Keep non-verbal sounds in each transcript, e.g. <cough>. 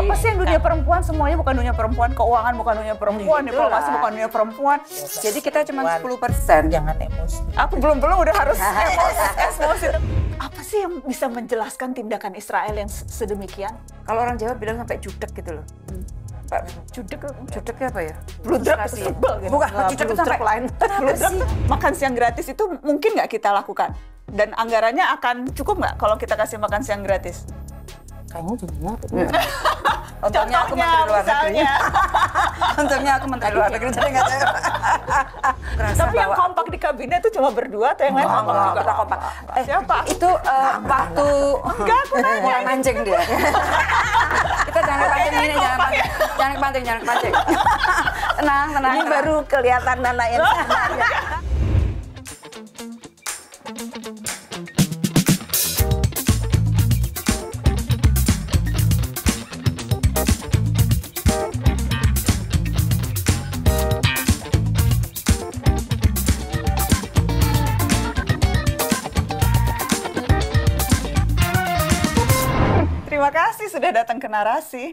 apa sih yang dunia iya. perempuan semuanya bukan dunia perempuan keuangan bukan dunia iya, perempuan diplomasi bukan dunia perempuan iya, jadi kita cuma 10 persen jangan emosi aku belum belum udah harus <laughs> emosi apa sih yang bisa menjelaskan tindakan Israel yang sedemikian kalau orang Jawa bilang sampai judek gitu loh hmm. Pak, judek, ya apa ya? Bludrak, sebel gitu. Bukan, judek itu sampai lain. <laughs> makan siang gratis itu mungkin nggak kita lakukan? Dan anggarannya akan cukup nggak kalau kita kasih makan siang gratis? kayaknya ya. <laughs> Untungnya aku menteri luar negeri. <laughs> Untungnya aku menteri luar negeri jadi nggak tahu. <laughs> Tapi yang kompak di kabinet itu cuma berdua atau yang lain kompak juga? Kita kompak. Eh, Siapa? Itu eh, waktu enggak aku nanya. Mulai mancing dia. Kita jangan pancing ini, jangan pancing, ya. jangan pancing, jangan pancing. Tenang, tenang. Ini baru kelihatan nananya. sudah datang ke narasi.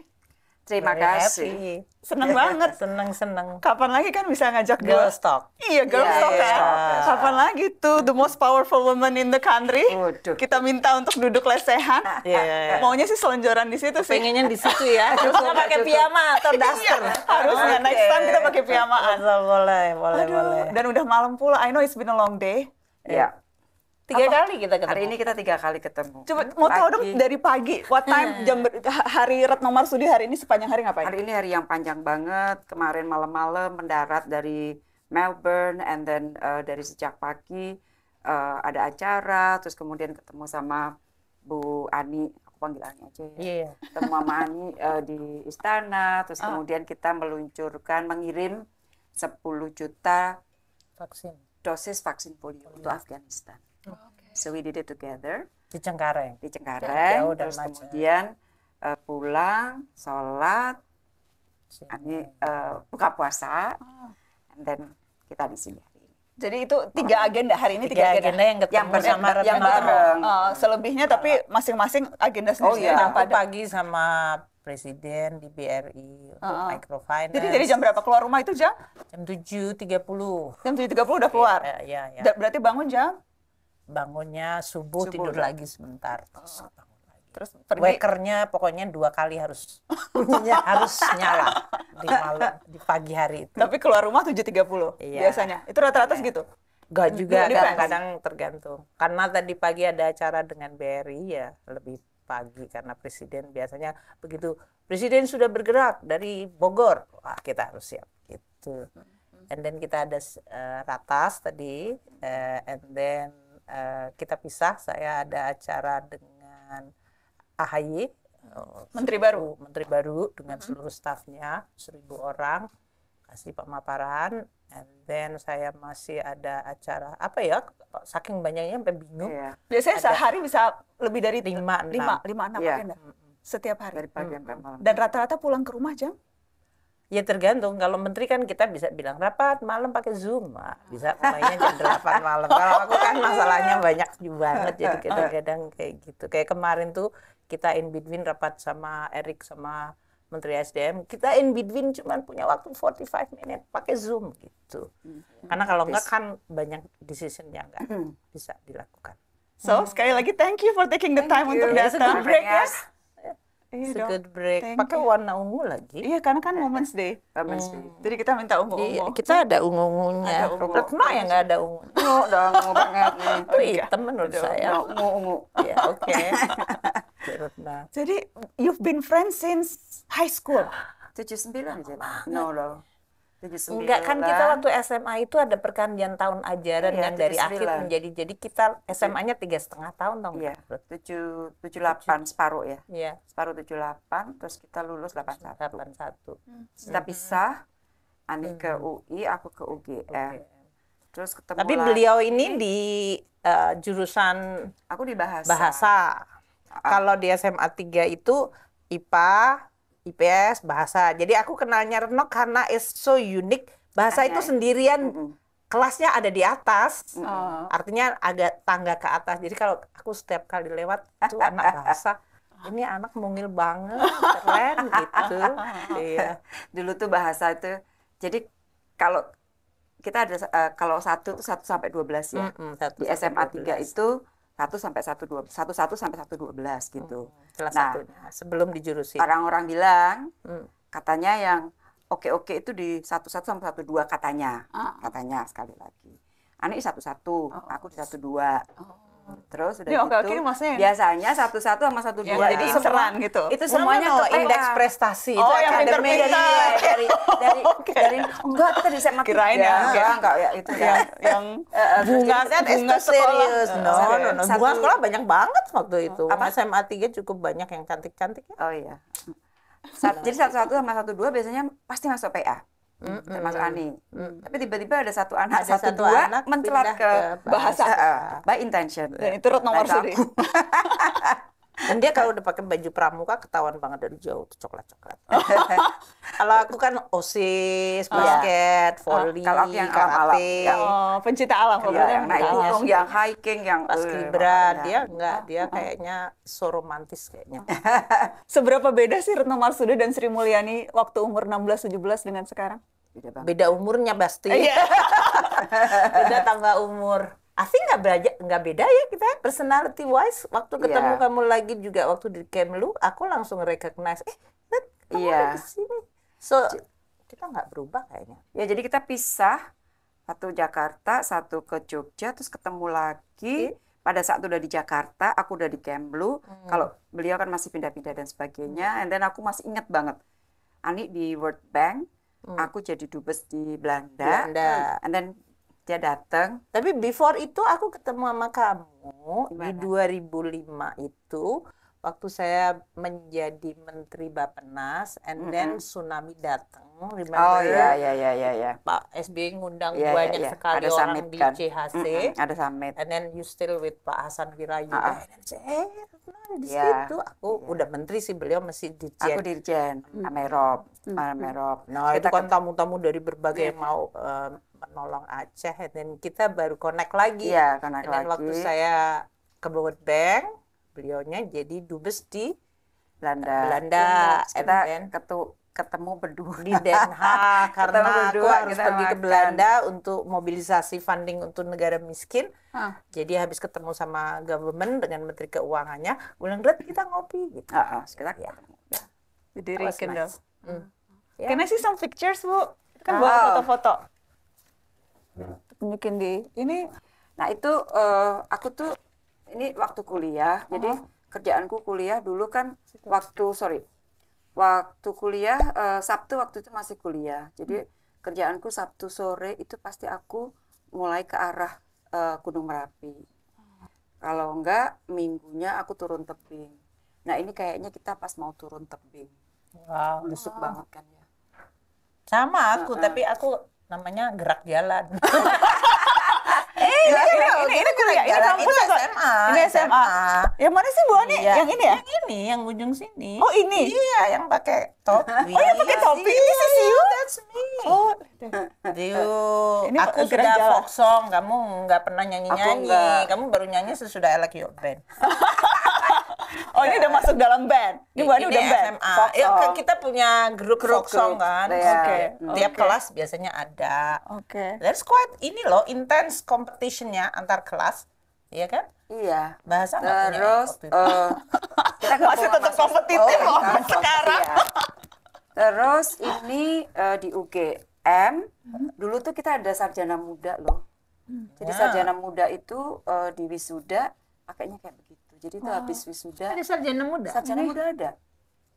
Terima Very kasih. Happy. Seneng banget. <laughs> Seneng seneng. Kapan lagi kan bisa ngajak girl talk. Iya girl yeah, talk yeah, Kapan lagi tuh the most powerful woman in the country. Waduh. Kita minta untuk duduk lesehan. <laughs> Yeah. Iya, iya. Maunya sih selonjoran di situ sih. Pengennya di situ ya. Terus <laughs> nggak pakai piyama atau iya. daster. iya, harusnya okay. next time kita pakai piyamaan. Boleh boleh Aduh. boleh. Dan udah malam pula. I know it's been a long day. Iya. Yeah tiga apa? kali kita ketemu. Hari ini kita tiga kali ketemu. Coba hmm, mau tahu dong dari pagi, what <laughs> time jam hari Retno Marsudi hari ini sepanjang hari ngapain? Hari ini hari yang panjang banget. Kemarin malam-malam mendarat dari Melbourne and then uh, dari sejak pagi uh, ada acara, terus kemudian ketemu sama Bu Ani, aku panggil Ani aja ya. Yeah. Iya. Ketemu sama Ani uh, di istana, terus oh. kemudian kita meluncurkan mengirim 10 juta vaksin dosis vaksin polio. untuk iya. Afghanistan. So we did it together. Di Cengkareng. Di Cengkareng. Jauh terus kemudian uh, pulang, sholat, ini uh, eh, buka puasa, oh. and then kita di sini. Jadi itu tiga agenda hari ini tiga, tiga agenda. agenda yang ketemu yang bareng, sama yang, yang bareng. Uh, selebihnya tapi masing-masing agenda oh, sendiri. Oh iya. Yang pagi sama presiden di BRI untuk uh -uh. microfinance. Jadi dari jam berapa keluar rumah itu jam? Jam 7.30. Jam 7.30 udah iya, keluar? Iya, iya. Ya. Berarti bangun jam? bangunnya subuh, subuh tidur ya. lagi sebentar terus oh. bangun lagi. Terus pergi. wakernya pokoknya dua kali harus <laughs> harus nyala di malam di pagi hari itu. Tapi keluar rumah tujuh 7.30 iya. biasanya. Itu rata-rata iya. segitu. Gak juga kadang-kadang tergantung. Karena tadi pagi ada acara dengan Barry ya lebih pagi karena presiden biasanya begitu presiden sudah bergerak dari Bogor, wah kita harus siap gitu. Hmm, hmm. And then kita ada uh, ratas tadi uh, and then Eh, kita pisah. Saya ada acara dengan AHY, eh, Menteri baru, Menteri baru dengan seluruh stafnya seribu orang kasih pemaparan and then saya masih ada acara apa ya saking banyaknya sampai bingung yeah. biasanya ada sehari bisa lebih dari lima lima lima enam agenda iya. setiap hari dari pagi sampai malam dan rata-rata pulang ke rumah jam Ya tergantung. Kalau menteri kan kita bisa bilang rapat malam pakai Zoom, Mak. Bisa mulainya jam <laughs> delapan malam. Kalau aku kan masalahnya banyak banget jadi <laughs> kadang-kadang kayak gitu. Kayak kemarin tuh kita in between rapat sama Erik sama Menteri SDM, kita in between cuman punya waktu 45 menit pakai Zoom gitu. Hmm. Karena kalau enggak kan banyak decision yang enggak hmm. bisa dilakukan. So, sekali lagi thank you for taking the time thank untuk datang. Break, ya. Iya Seged dong. break. Pakai warna ungu lagi. Iya, karena kan Women's Day. Women's hmm. Day. Jadi kita minta ungu Iya, kita ada ungu-ungunya. Ada ungu. yang nggak ada ungu. Ungu dong ungu banget nih. <laughs> Oh, iya, gitu menurut udah, saya. Ungu-ungu. Iya, oke. <laughs> Retno. Jadi, you've been friends since high school? 79 aja. No, loh. 79. Enggak kan kita waktu SMA itu ada pergantian tahun ajaran ya, yang dari akhir menjadi jadi kita SMA-nya tiga setengah tahun dong. Iya. Tujuh tujuh delapan separuh ya. Iya. Separuh tujuh delapan terus kita lulus delapan satu. Delapan satu. Kita hmm. pisah. Ani ke UI, aku ke UGM. Okay. Terus ketemu. Tapi lagi. beliau ini di uh, jurusan. Aku di bahasa. Bahasa. Uh. Kalau di SMA tiga itu IPA, IPS bahasa. Jadi aku kenalnya Retno karena is so unique. Bahasa itu sendirian mm -hmm. kelasnya ada di atas. Mm Artinya agak tangga ke atas. Jadi kalau aku setiap kali lewat itu anak <laughs> bahasa ini anak mungil banget, keren <laughs> gitu. iya. Dulu tuh bahasa itu jadi kalau kita ada uh, kalau satu tuh satu sampai dua belas ya. Mm -hmm, 1, di SMA 3 itu satu sampai satu dua 1 satu sampai satu dua belas gitu. Hmm, nah, satunya. sebelum dijurusi. Orang-orang bilang hmm. katanya yang oke-oke itu di satu satu sampai satu dua katanya. Ah. Katanya sekali lagi. Ani satu oh. aku satu dua Oh. Terus udah ya, gitu. Okay, okay, maksudnya. Biasanya satu satu sama satu iya, dua. Ya, jadi ya. seran gitu. Itu semuanya kalau indeks iya. prestasi oh, itu yang <laughs> dari dari dari, okay. dari enggak kita di sema Kirain ya, enggak, enggak ya itu yang ya. yang eh, eh, bunga kan bunga eh, serius. No, no, no. Bunga sekolah banyak banget waktu itu. Apa? SMA 3 cukup banyak yang cantik-cantik. Oh iya. Sat, jadi satu satu sama satu dua biasanya pasti masuk PA. Mm -hmm. termasuk Ani. Mm -hmm. Tapi tiba-tiba ada satu anak, ada satu, satu dua anak mencelat ke, ke bahasa, bahasa eh, by intention. Dan itu root nomor satu. <laughs> Dan dia kalau udah pakai baju pramuka ketahuan banget dari jauh tuh coklat-coklat. Oh. <laughs> kalau aku kan osis, iya. basket, oh, volley, kalau yang karate. Alam, ya, oh, pencinta alam. Ya, yang naik gunung, yang hiking, yang pas eh, kibra. Dia enggak, dia kayaknya so romantis kayaknya. <laughs> Seberapa beda sih Retno Marsudi dan Sri Mulyani waktu umur 16-17 dengan sekarang? Beda, iya. <laughs> beda umurnya pasti. beda tambah umur asing nggak belajar nggak beda ya kita ya, personality wise waktu iya. ketemu yeah. kamu lagi juga waktu di Camp lu aku langsung recognize eh kamu yeah. di sini so J kita nggak berubah kayaknya ya jadi kita pisah satu Jakarta satu ke Jogja terus ketemu lagi J pada saat udah di Jakarta aku udah di Kemlu hmm. kalau beliau kan masih pindah-pindah dan sebagainya hmm. and then aku masih inget banget Ani di World Bank hmm. aku jadi dubes di Belanda, Belanda. and then dia datang. Tapi before itu aku ketemu sama kamu Gimana? di 2005 itu waktu saya menjadi menteri Bappenas and mm -hmm. then tsunami datang. Oh iya iya iya iya ya. Pak SBY ngundang ya, banyak ya, ya. sekali ada orang di kan? CHC. Mm -hmm. Ada summit. And then you still with Pak Hasan Wirayuda. Uh eh, di yeah. situ aku yeah. udah menteri sih beliau masih dirjen. Aku dirjen, mm -hmm. Amerop, Amerop. Nah, Kita itu kan tamu-tamu dari berbagai yeah. mau uh, menolong Aceh dan kita baru connect lagi. Iya, connect dan lagi. waktu saya ke World Bank, beliaunya jadi dubes di Belanda. Belanda. Iya, kita ketu ketemu berdua di Den Haag <laughs> karena berdua, aku harus pergi ke Belanda untuk mobilisasi funding untuk negara miskin. Huh. Ah. Jadi habis ketemu sama government dengan menteri keuangannya, bulan Red kita ngopi gitu. Uh, uh, kita iya. ya. Udah Jadi nice. Mm. Yeah. Can I see some pictures, Bu? Kan oh. bawa foto-foto tunjukin di ini nah itu uh, aku tuh ini waktu kuliah uh-huh. jadi hmm. kerjaanku kuliah dulu kan Situ. waktu sorry waktu kuliah uh, Sabtu waktu itu masih kuliah jadi hmm. kerjaanku Sabtu sore itu pasti aku mulai ke arah uh, Gunung Merapi hmm. kalau enggak minggunya aku turun tebing nah ini kayaknya kita pas mau turun tebing wow. lusuk wow. Hmm. banget kan ya sama aku uh huh tapi aku namanya gerak jalan. <laughs> eh, ini, kan ini, ini, ini, ini ini SMA. Ini SMA. SMA. Yang mana sih Bu Ani? Iya. Yang ini ya? Yang ini, yang ujung sini. Oh, ini. Iya, yang pakai topi. <laughs> Oh, yang pakai topi. Iya, ini sih Siu. That's me. Oh, Diu. Ini aku sudah jalan. folk song, kamu nggak pernah nyanyi-nyanyi. Kamu baru nyanyi sesudah I Like Your Band. <laughs> oh ini udah masuk dalam band. Ini bukan udah band. SMA. Ya, kan kita punya grup, grup song kan. Iya. Oke. Okay. Tiap okay. kelas biasanya ada. Oke. Okay. There's quite ini loh intense competitionnya antar kelas. Iya kan? Iya. Bahasa Terus uh, <laughs> kita masih tetap kompetitif oh, sekarang. ya. Terus ini uh, di UGM dulu tuh kita ada sarjana muda loh. Jadi hmm. sarjana ya. muda itu uh, di wisuda pakainya kayak begitu. Jadi itu oh. habis wisuda. Ada sarjana muda. Sarjana muda ada.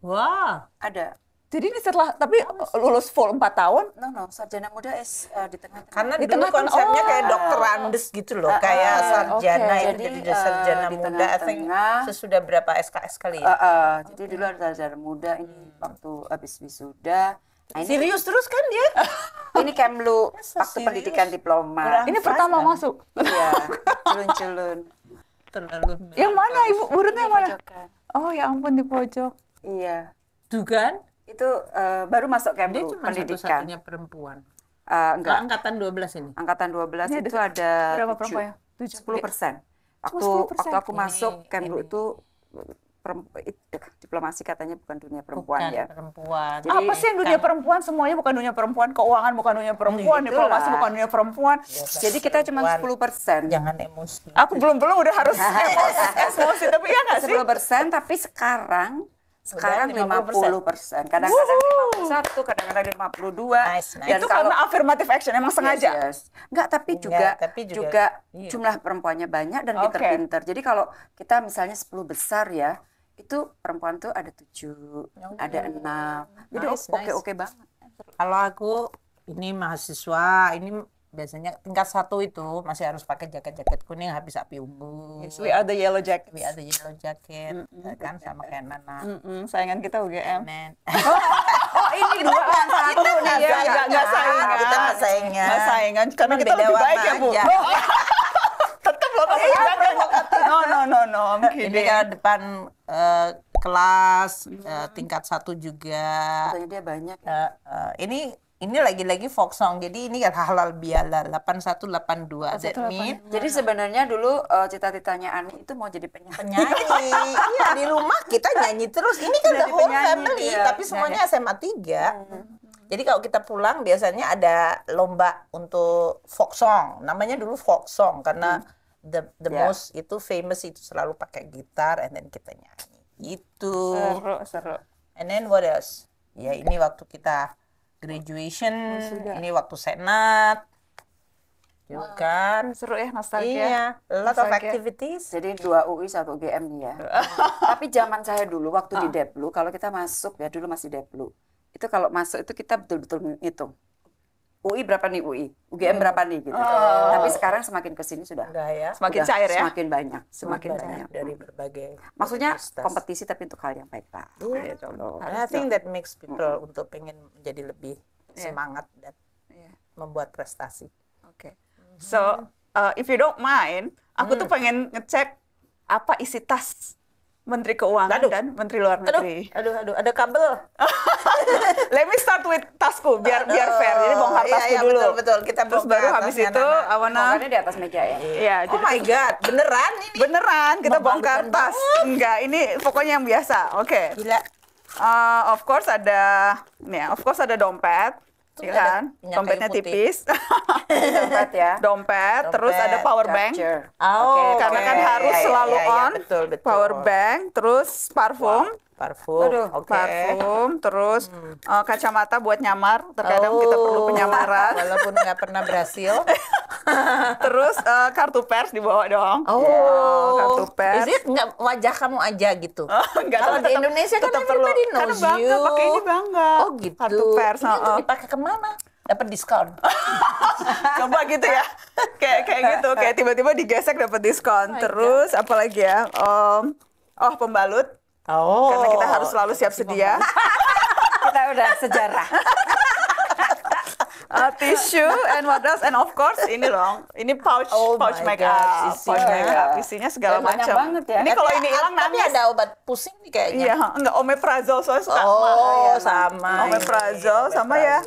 Wah. Ada. Jadi ini setelah tapi lulus full 4 tahun? No no, sarjana muda is uh, di tengah-tengah. Karena di tengah tengah, konsepnya oh, kayak dokter Andes gitu loh, uh, kayak sarjana okay. itu jadi, jadi sarjana uh, muda. Tengah, I think sesudah berapa SKS kali ya? Uh, uh-uh. uh, okay. Jadi dulu ada sarjana muda ini hmm. waktu habis wisuda. Nah, ini, serius terus kan dia? <laughs> ini Kemlu waktu serius? pendidikan diploma. ini pertama masuk. Iya, <laughs> culun-culun terlalu merah. yang mana ibu urutnya mana pojokan. oh ya ampun di pojok iya dugaan itu uh, baru masuk Kemlu dia cuma satu satunya perempuan uh, enggak nah, angkatan 12 ini angkatan 12 ini itu ada berapa perempuan ya? 10 persen waktu 10%. waktu aku masuk Kemlu itu diplomasi katanya bukan dunia perempuan bukan ya. perempuan. Jadi, Apa sih yang dunia kan perempuan? Semuanya bukan dunia perempuan. Keuangan bukan dunia hmm, perempuan, Itulah. diplomasi bukan dunia perempuan. Ya, Jadi kita cuma 10 persen. Jangan emosi. Aku belum-belum udah harus <laughs> emosi, emosi tapi ya nggak sih? 10 persen, tapi sekarang sekarang lima puluh persen kadang-kadang lima satu kadang-kadang lima puluh dua nice, nice. itu kalau, karena affirmative action emang sengaja yes, yes. Enggak, tapi juga Enggak, tapi juga, juga iya. jumlah perempuannya banyak dan pinter-pinter okay. jadi kalau kita misalnya sepuluh besar ya itu perempuan tuh ada tujuh, okay. Ya ada enam. Jadi nice, oke nice. oke banget. Kalau aku ini mahasiswa, ini biasanya tingkat satu itu masih harus pakai jaket-jaket kuning habis api ungu. Yes, we are the yellow jacket. We are the yellow jacket. Mm -hmm. kan sama kayak Nana. Mm -hmm. Saingan kita UGM. <laughs> Oh, oh ini dua kan satu nih ya. saingan. Kita saingan. gak saingan karena kita lebih baik ya, Bu. <laughs> Tetap loh pasti iya, iya, iya, no no no no I'm kidding. Ini kan depan uh, kelas uh, tingkat satu juga. Katanya dia banyak. Uh, uh, ini ini lagi-lagi folk song. Jadi ini kan halal biala 8182. That mean. Jadi sebenarnya dulu uh, cita-citanya Ani itu mau jadi penyanyi. Penyanyi. <laughs> iya, di rumah kita nyanyi terus. Ini kan the whole family, dia. tapi semuanya SMA iya, 3. Ya. Hmm. Jadi kalau kita pulang biasanya ada lomba untuk folk song. Namanya dulu folk song karena hmm the the yeah. most itu famous itu selalu pakai gitar and then kita nyanyi itu seru seru and then what else ya ini waktu kita graduation oh, ini waktu senat Wow. kan seru ya nostalgia iya lot nostalgia. of activities jadi dua UI satu GM ya <laughs> tapi zaman saya dulu waktu ah. di Deplu kalau kita masuk ya dulu masih Deplu itu kalau masuk itu kita betul-betul ngitung UI berapa nih UI, UGM hmm. berapa nih gitu. Oh. Tapi sekarang semakin ke sini sudah ya. semakin cair ya. Semakin banyak, semakin banyak, banyak. dari hmm. berbagai. Maksudnya universitas. kompetisi tapi untuk hal yang baik pak. Yeah. Gitu I think that makes people mm -hmm. untuk pengen menjadi lebih yeah. semangat dan yeah. membuat prestasi. Oke. Okay. So, mhm. uh, if you don't mind, aku mm. tuh hmm. pengen ngecek apa isi tas Menteri Keuangan aduh. dan Menteri Luar Negeri. Aduh, aduh, aduh ada kabel. <laughs> Let me start with tasku biar aduh. biar fair. Jadi bongkar iya, tasku iya, iya, dulu. Betul, betul. Kita terus baru habis itu awalnya nah, nah, Awana di atas meja ya. Iya. Oh jadi, my god, beneran ini? Beneran kita bongkar tas. Banget. Enggak, ini pokoknya yang biasa. Oke. Okay. Gila. Uh, of course ada nih, ya, of course ada dompet. Iya kan? Dompetnya tipis. <laughs> Dompet ya. Dompet, Dompet terus ada power bank. Oh, okay, karena kan harus yeah, iya, iya, selalu yeah, yeah, on. Betul, betul. Power bank, terus parfum. Wow parfum, Aduh, okay. parfum, terus hmm. uh, kacamata buat nyamar. Terkadang oh. kita perlu penyamaran, walaupun nggak pernah berhasil. <laughs> terus uh, kartu pers dibawa dong. Oh, yeah, kartu pers. Is it nggak wajah kamu aja gitu? <laughs> Oh, enggak, Kalau tetap, di Indonesia kan tetap perlu. Karena bangga, pakai ini bangga. Oh gitu. Kartu pers. Ini oh. dipakai kemana? dapat diskon. <laughs> Coba gitu ya. Kayak kayak gitu, kayak tiba-tiba digesek dapat diskon. Oh Terus apalagi ya? Um, oh, pembalut Oh. Karena kita oh, harus selalu siap sedia. <laughs> kita udah sejarah. <laughs> uh, tissue and what else and of course ini loh ini pouch oh pouch makeup isinya. pouch makeup isinya segala ya, macam ya. ini kalau ini hilang nanti ada obat pusing nih kayaknya iya enggak omeprazol soalnya oh, sama oh ya, sama omeprazol iya, sama ya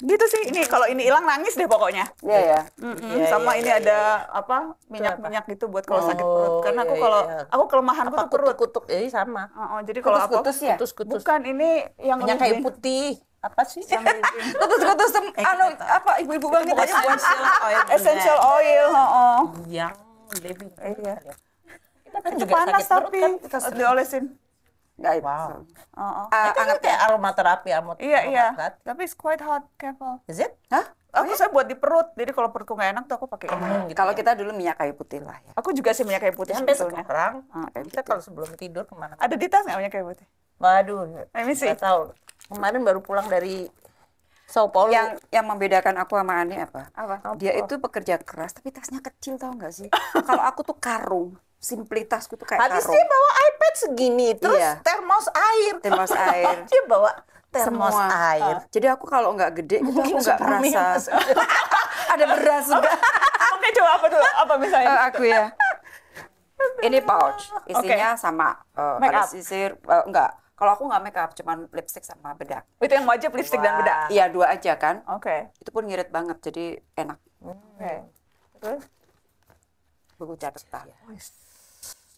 gitu sih ini kalau ini hilang nangis deh pokoknya iya yeah, ya iya, sama iya, ini iya, ada apa minyak minyak gitu buat kalau sakit oh, perut karena aku kalau yeah, kelemahan aku apa, tuh perut kutuk, kutuk ini sama oh, oh jadi kalau aku kutus ya kutus, kutus. bukan ini yang minyak kayu putih apa sih <laughs> kutus-kutus eh, anu apa ibu-ibu banget pokoknya essential <laughs> oil essential ya. oil oh, yang baby iya kita kan juga panas tapi kan, kita diolesin itu. Wow. Uh-uh. Uh, itu kayak aromaterapi, amot Iya, iya. Tapi it's quite hot, careful. Is it? Hah? Aku oh, saya buat di perut, jadi kalau perutku nggak enak tuh aku pakai ini. Hmm, gitu kalau ya. kita dulu minyak kayu putih lah ya. Aku juga sih minyak kayu putih iya, sampai sebetulnya. sekarang. Oh, kita gitu. kalau sebelum tidur kemana? Ada di tas nggak minyak kayu putih? Waduh, nggak tahu. Kemarin baru pulang dari Sao Paulo. Yang yang membedakan aku sama Ani apa? Apa? Dia itu pekerja keras, tapi tasnya kecil tau nggak sih? <laughs> kalau aku tuh karung simplitasku tuh kayak habis taruh. dia bawa iPad segini terus iya. termos air termos <laughs> air dia bawa termos Semua. air uh. jadi aku kalau nggak gede gitu aku nggak merasa <laughs> ada beras enggak oke okay, coba apa tuh apa misalnya uh, aku ya ini pouch isinya okay. sama uh, eh, ada sisir uh, enggak kalau aku nggak make up cuman lipstick sama bedak itu yang wajib lipstick dan bedak iya dua aja kan oke okay. itu pun ngirit banget jadi enak oke okay. terus buku catatan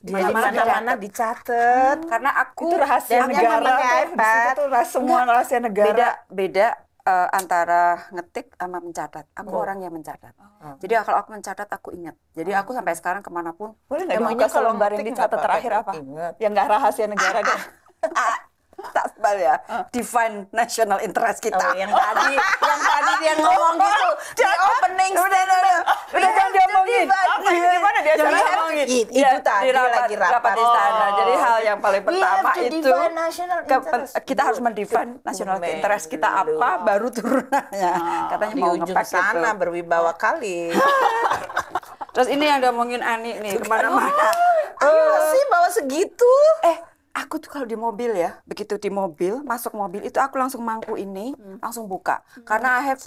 di mana-mana dicatat hmm. karena aku itu rahasia negara ya, itu tuh rahasia, semua rahasia negara beda beda uh, antara ngetik sama mencatat. Aku oh. orang yang mencatat. Oh. Jadi kalau aku mencatat aku ingat. Jadi oh. aku sampai sekarang kemanapun. Boleh nggak? kalau kalau ngetik dicatat terakhir apa? Ingat. Yang nggak rahasia negara deh. <laughs> tak ya uh. define national interest kita oh, yang tadi yang tadi dia ngomong gitu oh, di opening udah udah udah udah jangan diomongin apa gimana dia jangan diomongin itu, ya, tadi rapat, lagi rapat, rapat di sana oh. jadi hal yang paling pertama itu ke, kita harus mendefine national interest kita apa baru turunannya ah. katanya mau ngepak sana berwibawa kali <laughs> terus ini yang diomongin Ani nih kemana-mana ayo eh. sih bawa segitu eh aku tuh kalau di mobil ya, begitu di mobil, masuk mobil itu aku langsung mangku ini, hmm. langsung buka. Hmm. Karena I have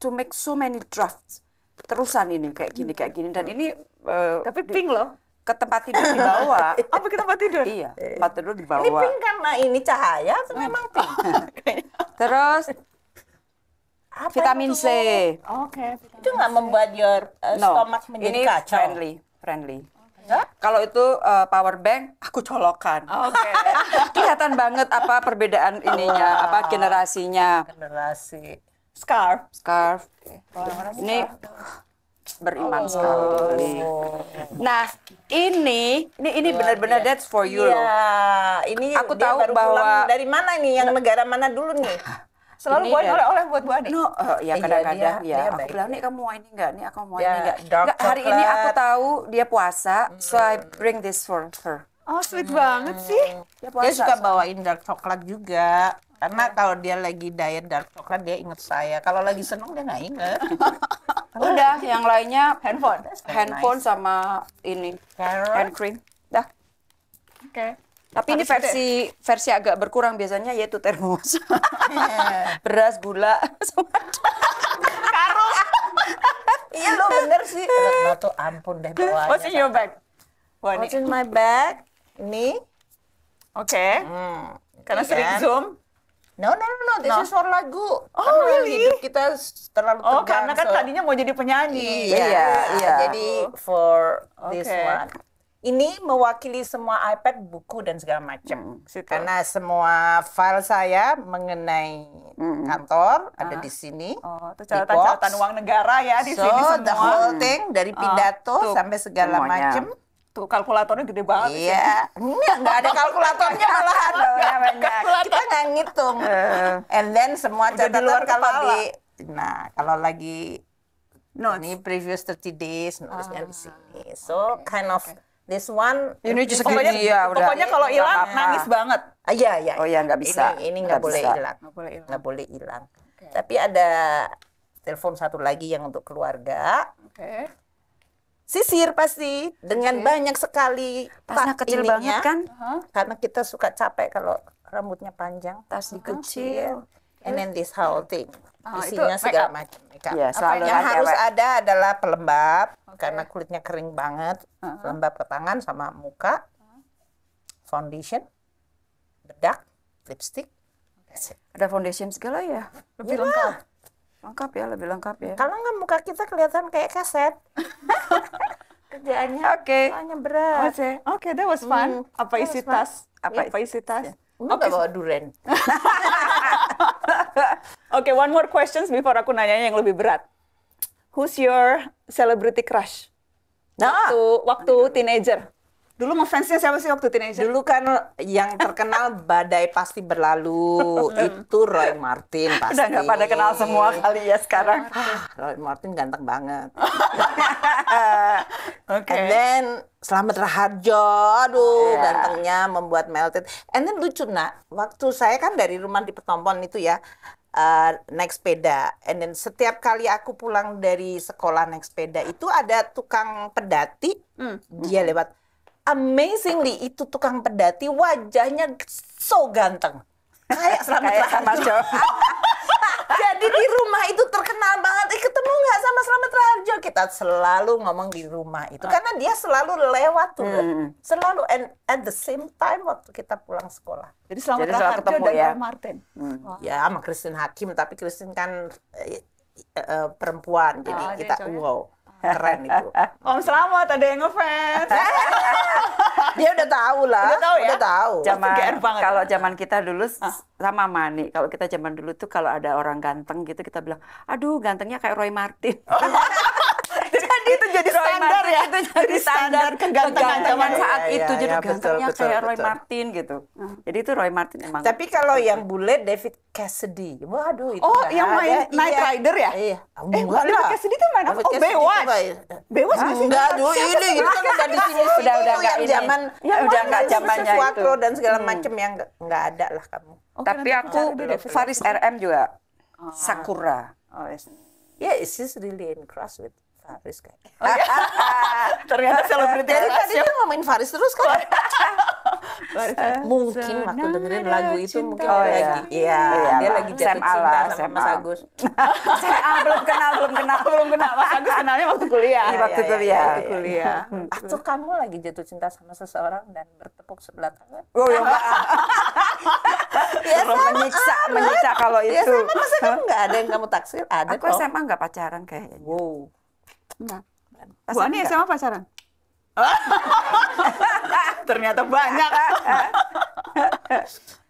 to make so many drafts terusan ini kayak gini kayak gini dan hmm. ini uh, tapi pink loh ke tempat tidur dibawa. <laughs> Apa ke tempat tidur? Iya, eh. tempat tidur dibawa. Ini pink karena ini cahaya atau hmm. memang pink? <laughs> Terus apa vitamin itu? C. Oke. Okay, itu nggak membuat your uh, no. stomach menjadi ini kacau. friendly, friendly. Kalau itu uh, power bank, aku colokan. Oke. Okay. <laughs> Kelihatan banget apa perbedaan ininya, wow. apa generasinya. Generasi. Scarf. Scarf. okay. ini beriman oh. sekali. Nah, ini ini ini benar-benar that's for you Iya, ini aku tahu baru bahwa dari mana ini yang negara mana dulu nih? selalu ini oleh-oleh buat Bu Ani. No, uh, ya iya, kadang-kadang ya. Dia aku bilang nih kamu mau ini enggak? Nih aku mau ini enggak? Ya, enggak hari ini aku tahu dia puasa, mm. so I bring this for her. Oh, sweet mm. banget sih. Dia, puasa, dia suka so. bawain dark coklat juga. Karena iya. kalau dia lagi diet dark coklat dia inget saya. Kalau lagi seneng dia nggak inget. <laughs> Udah, yang lainnya <laughs> handphone, handphone nice. sama ini, Carrot. hand cream. Dah. Oke. Okay. Tapi ini versi versi agak berkurang biasanya yaitu termos. <laughs> Iya. Beras, gula, <laughs> karung. iya lo bener sih. itu tuh ampun deh bawaannya. What's in your bag? What's in my bag? Ini. Oke. Hmm, karena iya sering kan? zoom. No, no, no, no. This no. is for lagu. Oh, karena really? Hidup kita terlalu tegang. Oh, karena kan so. tadinya mau jadi penyanyi. Iya, iya. iya. Jadi for okay. this one. Ini mewakili semua iPad, buku dan segala macam. Hmm, Karena semua file saya mengenai hmm. kantor ada ah. di sini. Oh, itu catatan-catatan uang negara ya di so, sini semua. the whole thing dari ah, pidato sampai segala macam. Tuh kalkulatornya gede banget. Iya. ini Enggak, ada kalkulatornya <laughs> malahan. Kita nggak ngitung. Eh. And then semua catatan kalau di nah, kalau lagi No, ini previous 30 days nulisnya ah. di sini. So okay, kind of okay this one ini just pokoknya, iya, udah. pokoknya kalau hilang nangis banget ah, iya iya oh iya nggak bisa ini ini nggak boleh hilang nggak boleh hilang okay. tapi ada telepon satu lagi yang untuk keluarga okay. sisir pasti dengan banyak sekali tasnya kecil ininya, banget kan uh-huh. karena kita suka capek kalau rambutnya panjang tas uh-huh. dikecil and then this whole thing. Oh, Isinya itu segala macam makeup. Ya, selalu yang harus ada adalah pelembab okay. karena kulitnya kering banget, uh -huh. pelembab ke tangan sama muka. Foundation, bedak, lipstick. Ada foundation segala ya? Lebih Yalah. lengkap. Lengkap ya, lebih lengkap ya. Kalau nggak muka kita kelihatan kayak keset. <laughs> Kerjaannya okay. berat. Oke, okay. okay, that was hmm. fun. Mm. Apa that isi fun. tas? Apa, yeah. apa isi tas? Iya. Oke, okay. bawa durian. <laughs> Oke, okay, one more questions before aku nanya yang lebih berat. Who's your celebrity crush? Nah, waktu waktu teenager. Dulu ngefansnya siapa sih waktu teenager? Dulu kan yang terkenal <laughs> badai pasti berlalu itu Roy Martin pasti. Udah gak pada kenal semua kali ya sekarang. Ah, Roy Martin ganteng banget. <laughs> okay. And then Selamat Raharjo, aduh iya. gantengnya membuat melted. And then lucu nak, waktu saya kan dari rumah di Petompon itu ya, uh, naik sepeda. And then setiap kali aku pulang dari sekolah naik sepeda itu ada tukang pedati, mm. dia hmm. lewat amazingly itu tukang pedati wajahnya so ganteng kayak selamat kayak sama <laughs> jadi di rumah itu terkenal banget eh, ketemu nggak sama Selamat Raharjo kita selalu ngomong di rumah itu ah. karena dia selalu lewat tuh hmm. selalu and at the same time waktu kita pulang sekolah jadi Selamat jadi Raharjo ketemu, ya? Martin hmm. Oh. ya sama Kristen Hakim tapi Kristen kan eh, eh, perempuan jadi oh, kita ya? wow keren itu. Om selamat ada yang ngefans. <laughs> Dia udah tahu lah. Udah tahu ya. Udah tahu. Zaman kalau zaman kita dulu ah. sama Mani, kalau kita zaman dulu tuh kalau ada orang ganteng gitu kita bilang, "Aduh, gantengnya kayak Roy Martin." <laughs> jadi kan itu jadi Roy standar Martin ya. Itu jadi standar kegantengan zaman saat ya, itu. Ya, jadi ya, iya, gantengnya betul, kayak betul, Roy betul. Martin gitu. Hmm. Jadi itu Roy Martin emang. Tapi kalau yang bule David Cassidy. Waduh itu. Oh, yang main Night iya. Rider ya? Iya. Eh, David lah. Cassidy oh, itu main apa? Oh, Baywatch. Baywatch sih? Enggak, aduh ini itu kan udah di sini sudah udah enggak zaman ya udah enggak zamannya itu. dan segala hmm. macam yang enggak ada lah kamu. Oh, Tapi aku Faris RM juga. Oh. Sakura. Oh, yes. Yeah, it's just really in cross with Faris kayak. Gitu. Oh, iya? <laughs> Ternyata selebriti Dari tadi tuh ngomongin Faris terus kan. mungkin waktu dengerin lagu itu mungkin oh, dia iya. lagi iya. iya, dia lagi jatuh Sam cinta sama Mas Agus. Saya <laughs> ah, belum kenal, belum kenal, belum kenal Mas Agus kenalnya waktu kuliah. Iya, waktu iya, kuliah. Waktu kuliah. <laughs> Atau kamu lagi jatuh cinta sama seseorang dan bertepuk sebelah tangan? Oh, ya, Biasa menyiksa, menyiksa ah, kalau ya itu. Biasa masa kamu nggak ada yang kamu taksir? Ada Aku kok. SMA nggak pacaran kayaknya. Wow. Enggak. Bu Ani SMA pacaran? <laughs> Ternyata banyak. <laughs>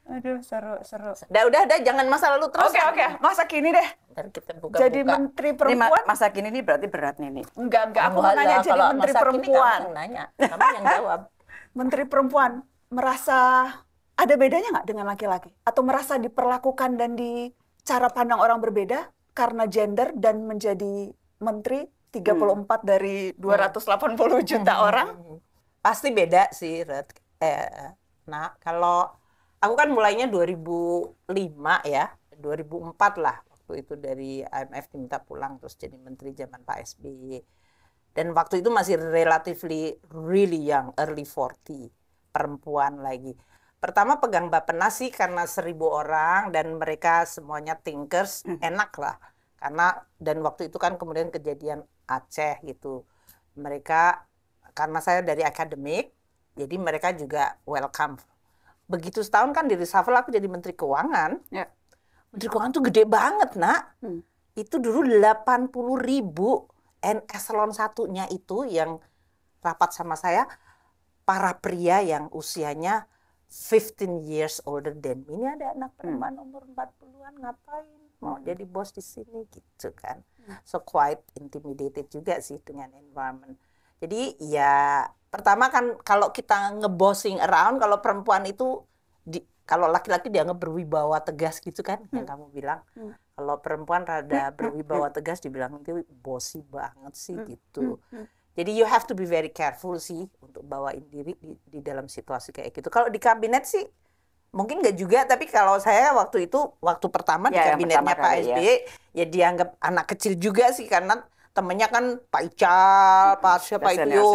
Aduh, seru, seru. Udah, udah, udah, jangan masa lalu terus. Oke, okay, oke. Okay. Masa kini deh. Ntar kita buka, buka Jadi menteri perempuan. Ini masa kini ini berarti berat nih. nih. Enggak, enggak. Aku mau nanya jadi menteri masa perempuan. Kini kamu nanya. Kamu yang jawab. <laughs> menteri perempuan merasa ada bedanya nggak dengan laki-laki? Atau merasa diperlakukan dan di cara pandang orang berbeda karena gender dan menjadi menteri 34 hmm. dari 280 juta hmm. orang pasti beda sih Red. Eh, nah kalau aku kan mulainya 2005 ya 2004 lah waktu itu dari IMF diminta pulang terus jadi menteri zaman Pak SBY dan waktu itu masih relatively really young early 40 perempuan lagi pertama pegang bapenas sih karena seribu orang dan mereka semuanya thinkers hmm. enak lah karena dan waktu itu kan kemudian kejadian Aceh gitu mereka karena saya dari akademik jadi mereka juga welcome begitu setahun kan di reshuffle aku jadi menteri keuangan ya. menteri keuangan tuh gede banget nak hmm. itu dulu 80 ribu eselon satunya itu yang rapat sama saya para pria yang usianya 15 years older than me. Ini ada anak hmm. perempuan hmm. umur 40-an ngapain? mau hmm. jadi bos di sini gitu kan hmm. so quite intimidated juga sih dengan environment jadi ya pertama kan kalau kita ngebossing around kalau perempuan itu di, kalau laki-laki dia berwibawa tegas gitu kan hmm. yang kamu bilang hmm. kalau perempuan rada hmm, berwibawa tegas dibilang nanti bosi banget sih hmm. gitu hmm. jadi you have to be very careful sih untuk bawain diri di, di dalam situasi kayak gitu kalau di kabinet sih mungkin nggak juga tapi kalau saya waktu itu waktu pertama ya, di kabinetnya Pak SBY ya. ya dianggap anak kecil juga sih karena temennya kan Pak Ical, hmm. Pak siapa Pak Ibu,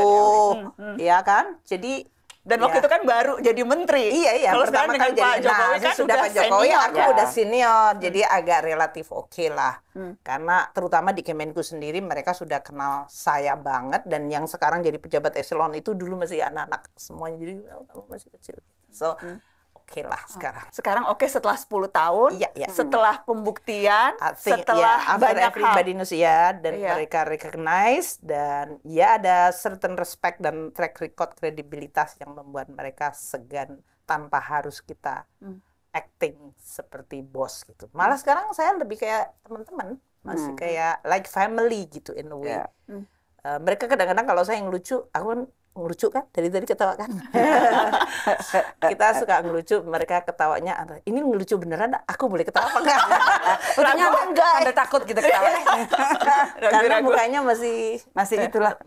hmm, ya kan jadi dan ya. waktu itu kan baru jadi menteri iya iya kalau pertama sekarang dengan jadi, Pak nah, Jokowi nah, kan sudah Pak Jokowi senior, aku ya. udah senior hmm. jadi agak relatif oke okay lah hmm. karena terutama di Kemenku sendiri mereka sudah kenal saya banget dan yang sekarang jadi pejabat eselon itu dulu masih anak-anak semuanya jadi masih kecil so hmm okay lah oh. sekarang. Sekarang oke okay, setelah 10 tahun, yeah, yeah. setelah pembuktian, think, iya, setelah yeah, banyak hal. ya dan iya. mereka recognize dan ya ada certain respect dan track record kredibilitas yang membuat mereka segan tanpa harus kita hmm. acting seperti bos gitu. Malah sekarang saya lebih kayak teman-teman, masih hmm. hmm. kayak like family gitu in a way. Yeah. Hmm. Uh, mereka kadang-kadang kalau saya yang lucu, aku kan ngelucu kan dari tadi ketawa kan <laughs> kita suka ngelucu mereka ketawanya ini ngelucu beneran aku boleh ketawa apa enggak Ternyata <laughs> enggak ada takut kita gitu ketawa <laughs> iya. karena mukanya masih masih eh, itulah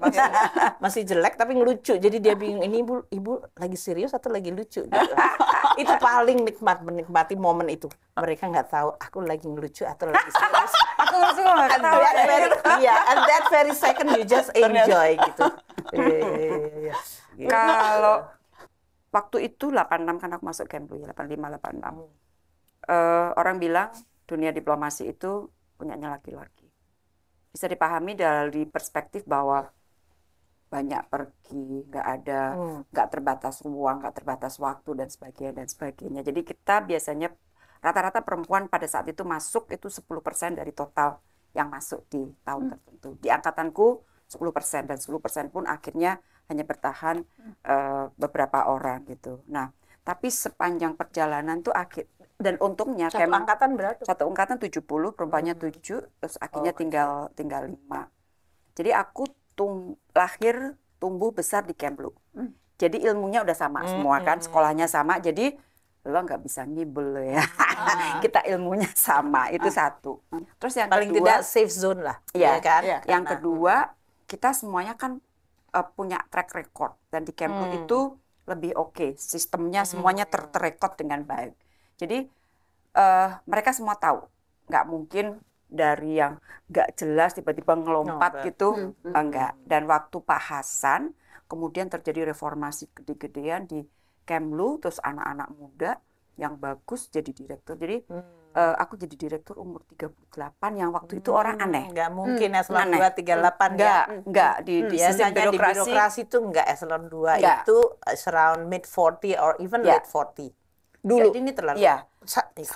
masih, jelek tapi ngelucu jadi dia bingung ini ibu ibu lagi serius atau lagi lucu gitu. itu paling nikmat menikmati momen itu mereka nggak tahu aku lagi ngelucu atau lagi serius aku langsung nggak tahu iya and that very second you just enjoy gitu Iya, iya, iya, gitu. Kalau waktu itu 86 kan aku masuk Kemlu 85 86. Uh, orang bilang dunia diplomasi itu punyanya laki-laki. Bisa dipahami dari perspektif bahwa banyak pergi, nggak ada, hmm. nggak hmm. terbatas ruang, nggak terbatas waktu dan sebagainya dan sebagainya. Jadi kita biasanya rata-rata perempuan pada saat itu masuk itu 10% dari total yang masuk di tahun hmm. tertentu. Di angkatanku 10% dan 10% pun akhirnya hanya bertahan uh, beberapa orang gitu. Nah, tapi sepanjang perjalanan tuh akhir dan untungnya satu Kemang, angkatan berapa? Satu angkatan 70, perempuannya hmm. 7, terus akhirnya oh, tinggal tinggal 5. Jadi aku tum lahir tumbuh besar di Kemlu. Hmm. Jadi ilmunya udah sama hmm. semua kan, hmm. sekolahnya sama. Jadi lo nggak bisa ngibel ya. Ah. <laughs> kita ilmunya sama, itu ah. satu. Terus yang paling kedua, tidak safe zone lah. Iya, ya kan? Ya, yang nah, kedua hmm kita semuanya kan uh, punya track record dan di Kemlu hmm. itu lebih oke okay. sistemnya hmm, semuanya ter terrekod dengan baik jadi uh, mereka semua tahu nggak mungkin dari yang nggak jelas tiba-tiba ngelompat no, gitu hmm, hmm, hmm. enggak dan waktu Pak Hasan kemudian terjadi reformasi gede-gedean di Kemlu terus anak-anak muda yang bagus jadi direktur jadi hmm uh, aku jadi direktur umur 38 yang waktu hmm, itu orang hmm, aneh. Enggak mungkin hmm, eselon 2 38 enggak, ya. Enggak ya. di hmm. di ya, sistem birokrasi, di birokrasi ya, itu enggak eh, eselon 2 enggak. itu around mid 40 or even yeah. late 40. Dulu. Jadi ini terlalu ya.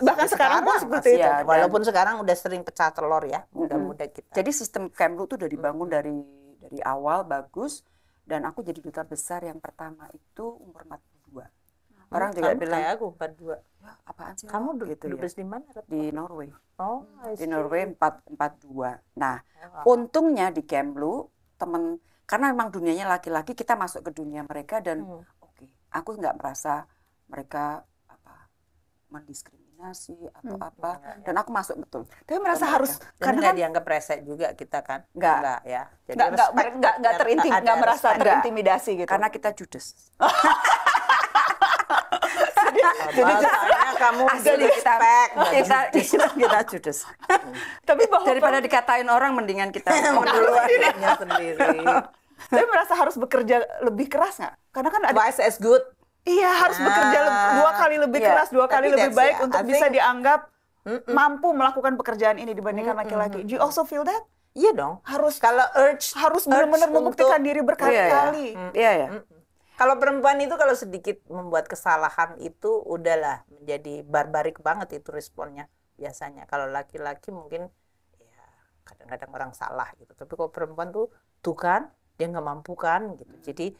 bahkan sekarang, sekarang pun seperti itu. Ya, Walaupun dan, sekarang udah sering pecah telur ya, muda-muda hmm. kita. Jadi sistem Kemlu itu udah dibangun hmm. dari dari awal bagus dan aku jadi duta besar yang pertama itu umur 40 orang juga kamu bilang aku empat dua ya, apaan sih kamu dulu gitu dubes ya. di mana di Norway oh di Norway empat dua nah oh. untungnya di Kemlu temen karena memang dunianya laki-laki kita masuk ke dunia mereka dan hmm. oke okay, aku nggak merasa mereka apa mendiskriminasi atau hmm. apa iya, iya. dan aku masuk betul tapi merasa harus mereka. karena nggak kan, dianggap rese juga kita kan nggak nggak ya nggak nggak nggak merasa terintimidasi gitu karena kita judes <laughs> Jadi caranya kamu asli kita <laughs> kita kita, kita judes. <laughs> Tapi bahwa daripada dikatain orang mendingan kita <laughs> menduluannya sendiri. Tapi merasa harus bekerja lebih keras nggak? Karena kan ada Vice as good. Iya harus nah, bekerja dua kali lebih iya, keras, dua kali lebih baik yeah, untuk I bisa dianggap mm -mm. mampu melakukan pekerjaan ini dibandingkan laki-laki. Do you also feel that? Iya dong. Harus kalau urge harus benar-benar membuktikan diri berkali-kali. Iya, iya. iya, iya. Kalau perempuan itu kalau sedikit membuat kesalahan itu udahlah menjadi barbarik banget itu responnya biasanya. Kalau laki-laki mungkin ya kadang-kadang orang salah gitu. Tapi kalau perempuan tuh tuh kan dia nggak mampu kan gitu. Jadi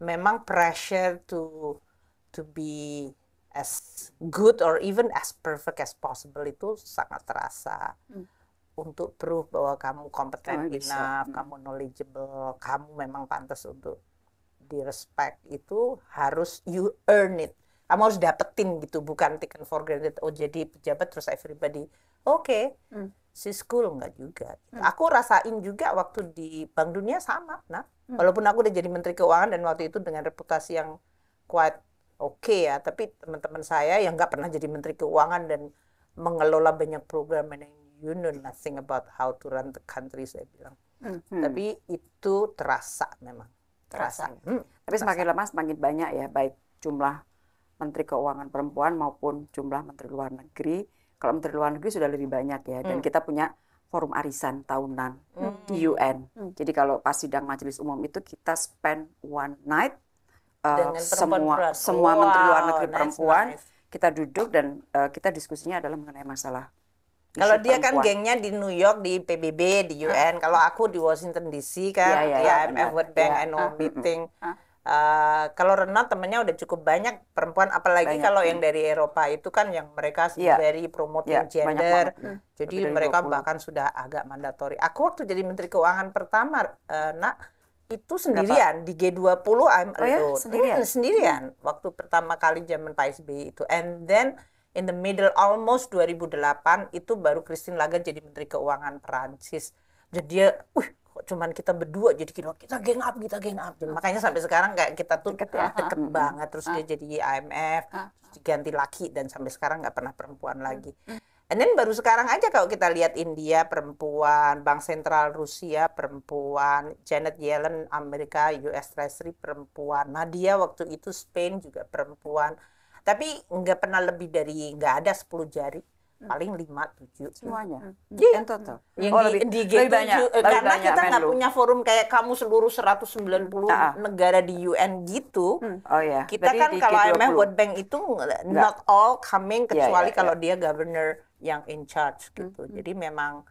memang pressure to to be as good or even as perfect as possible itu sangat terasa. Hmm untuk proof bahwa kamu kompeten enough, hmm. kamu knowledgeable, kamu memang pantas untuk di respect itu harus you earn it kamu harus dapetin gitu bukan taken for granted oh jadi pejabat terus everybody oke okay. hmm. sis cool nggak juga hmm. aku rasain juga waktu di Bank Dunia sama nah hmm. walaupun aku udah jadi menteri keuangan dan waktu itu dengan reputasi yang kuat oke okay ya tapi teman-teman saya yang nggak pernah jadi menteri keuangan dan mengelola banyak program and you know nothing about how to run the country saya bilang hmm. tapi itu terasa memang terasa. Hmm, Tapi semakin lama semakin banyak ya baik jumlah menteri keuangan perempuan maupun jumlah menteri luar negeri. Kalau menteri luar negeri sudah lebih banyak ya dan hmm. kita punya forum arisan tahunan hmm. di UN. Hmm. Jadi kalau pas sidang majelis umum itu kita spend one night uh, semua semua menteri luar negeri nice, perempuan nice. kita duduk dan uh, kita diskusinya adalah mengenai masalah kalau dia kan gengnya di New York, di PBB, di UN. Kalau aku di Washington DC kan, iya, iya, ya, ya, ya, IMF, World iya. Bank, ya. annual meeting. Uh, kalau Renat temennya udah cukup banyak perempuan, apalagi kalau yang mm. dari Eropa itu kan yang mereka yeah. very promoting yeah, gender, mm. jadi mereka bahkan sudah agak mandatori. Aku waktu jadi Menteri Keuangan pertama, uh, nak itu sendirian Kenapa? di G20 I'm oh, ya, alone. Ya? Sendirian. Hmm, sendirian. Waktu pertama kali zaman Pak SBY itu. And then in the middle almost 2008 itu baru Christine Lagarde jadi Menteri Keuangan Perancis. Jadi dia, wih kok cuman kita berdua jadi kita kita geng up kita geng up jadi, makanya sampai sekarang kayak kita tuh deket, ya. deket uh banget terus uh dia jadi IMF uh ah. diganti laki dan sampai sekarang nggak pernah perempuan lagi And then baru sekarang aja kalau kita lihat India perempuan, Bank Sentral Rusia perempuan, Janet Yellen Amerika US Treasury perempuan, Nadia waktu itu Spain juga perempuan tapi nggak pernah lebih dari nggak ada 10 jari hmm. paling lima tujuh semuanya hmm. hmm. yeah. total yang oh, lebih, G7 lebih banyak, eh, karena banyak, kita nggak punya forum kayak kamu seluruh 190 nah. Ah. negara di UN gitu hmm. oh ya yeah. kita Berarti kan kalau IMF World Bank itu Nggak. not all coming iya, kecuali yeah, yeah, kalau iya. dia governor yang in charge gitu hmm. jadi memang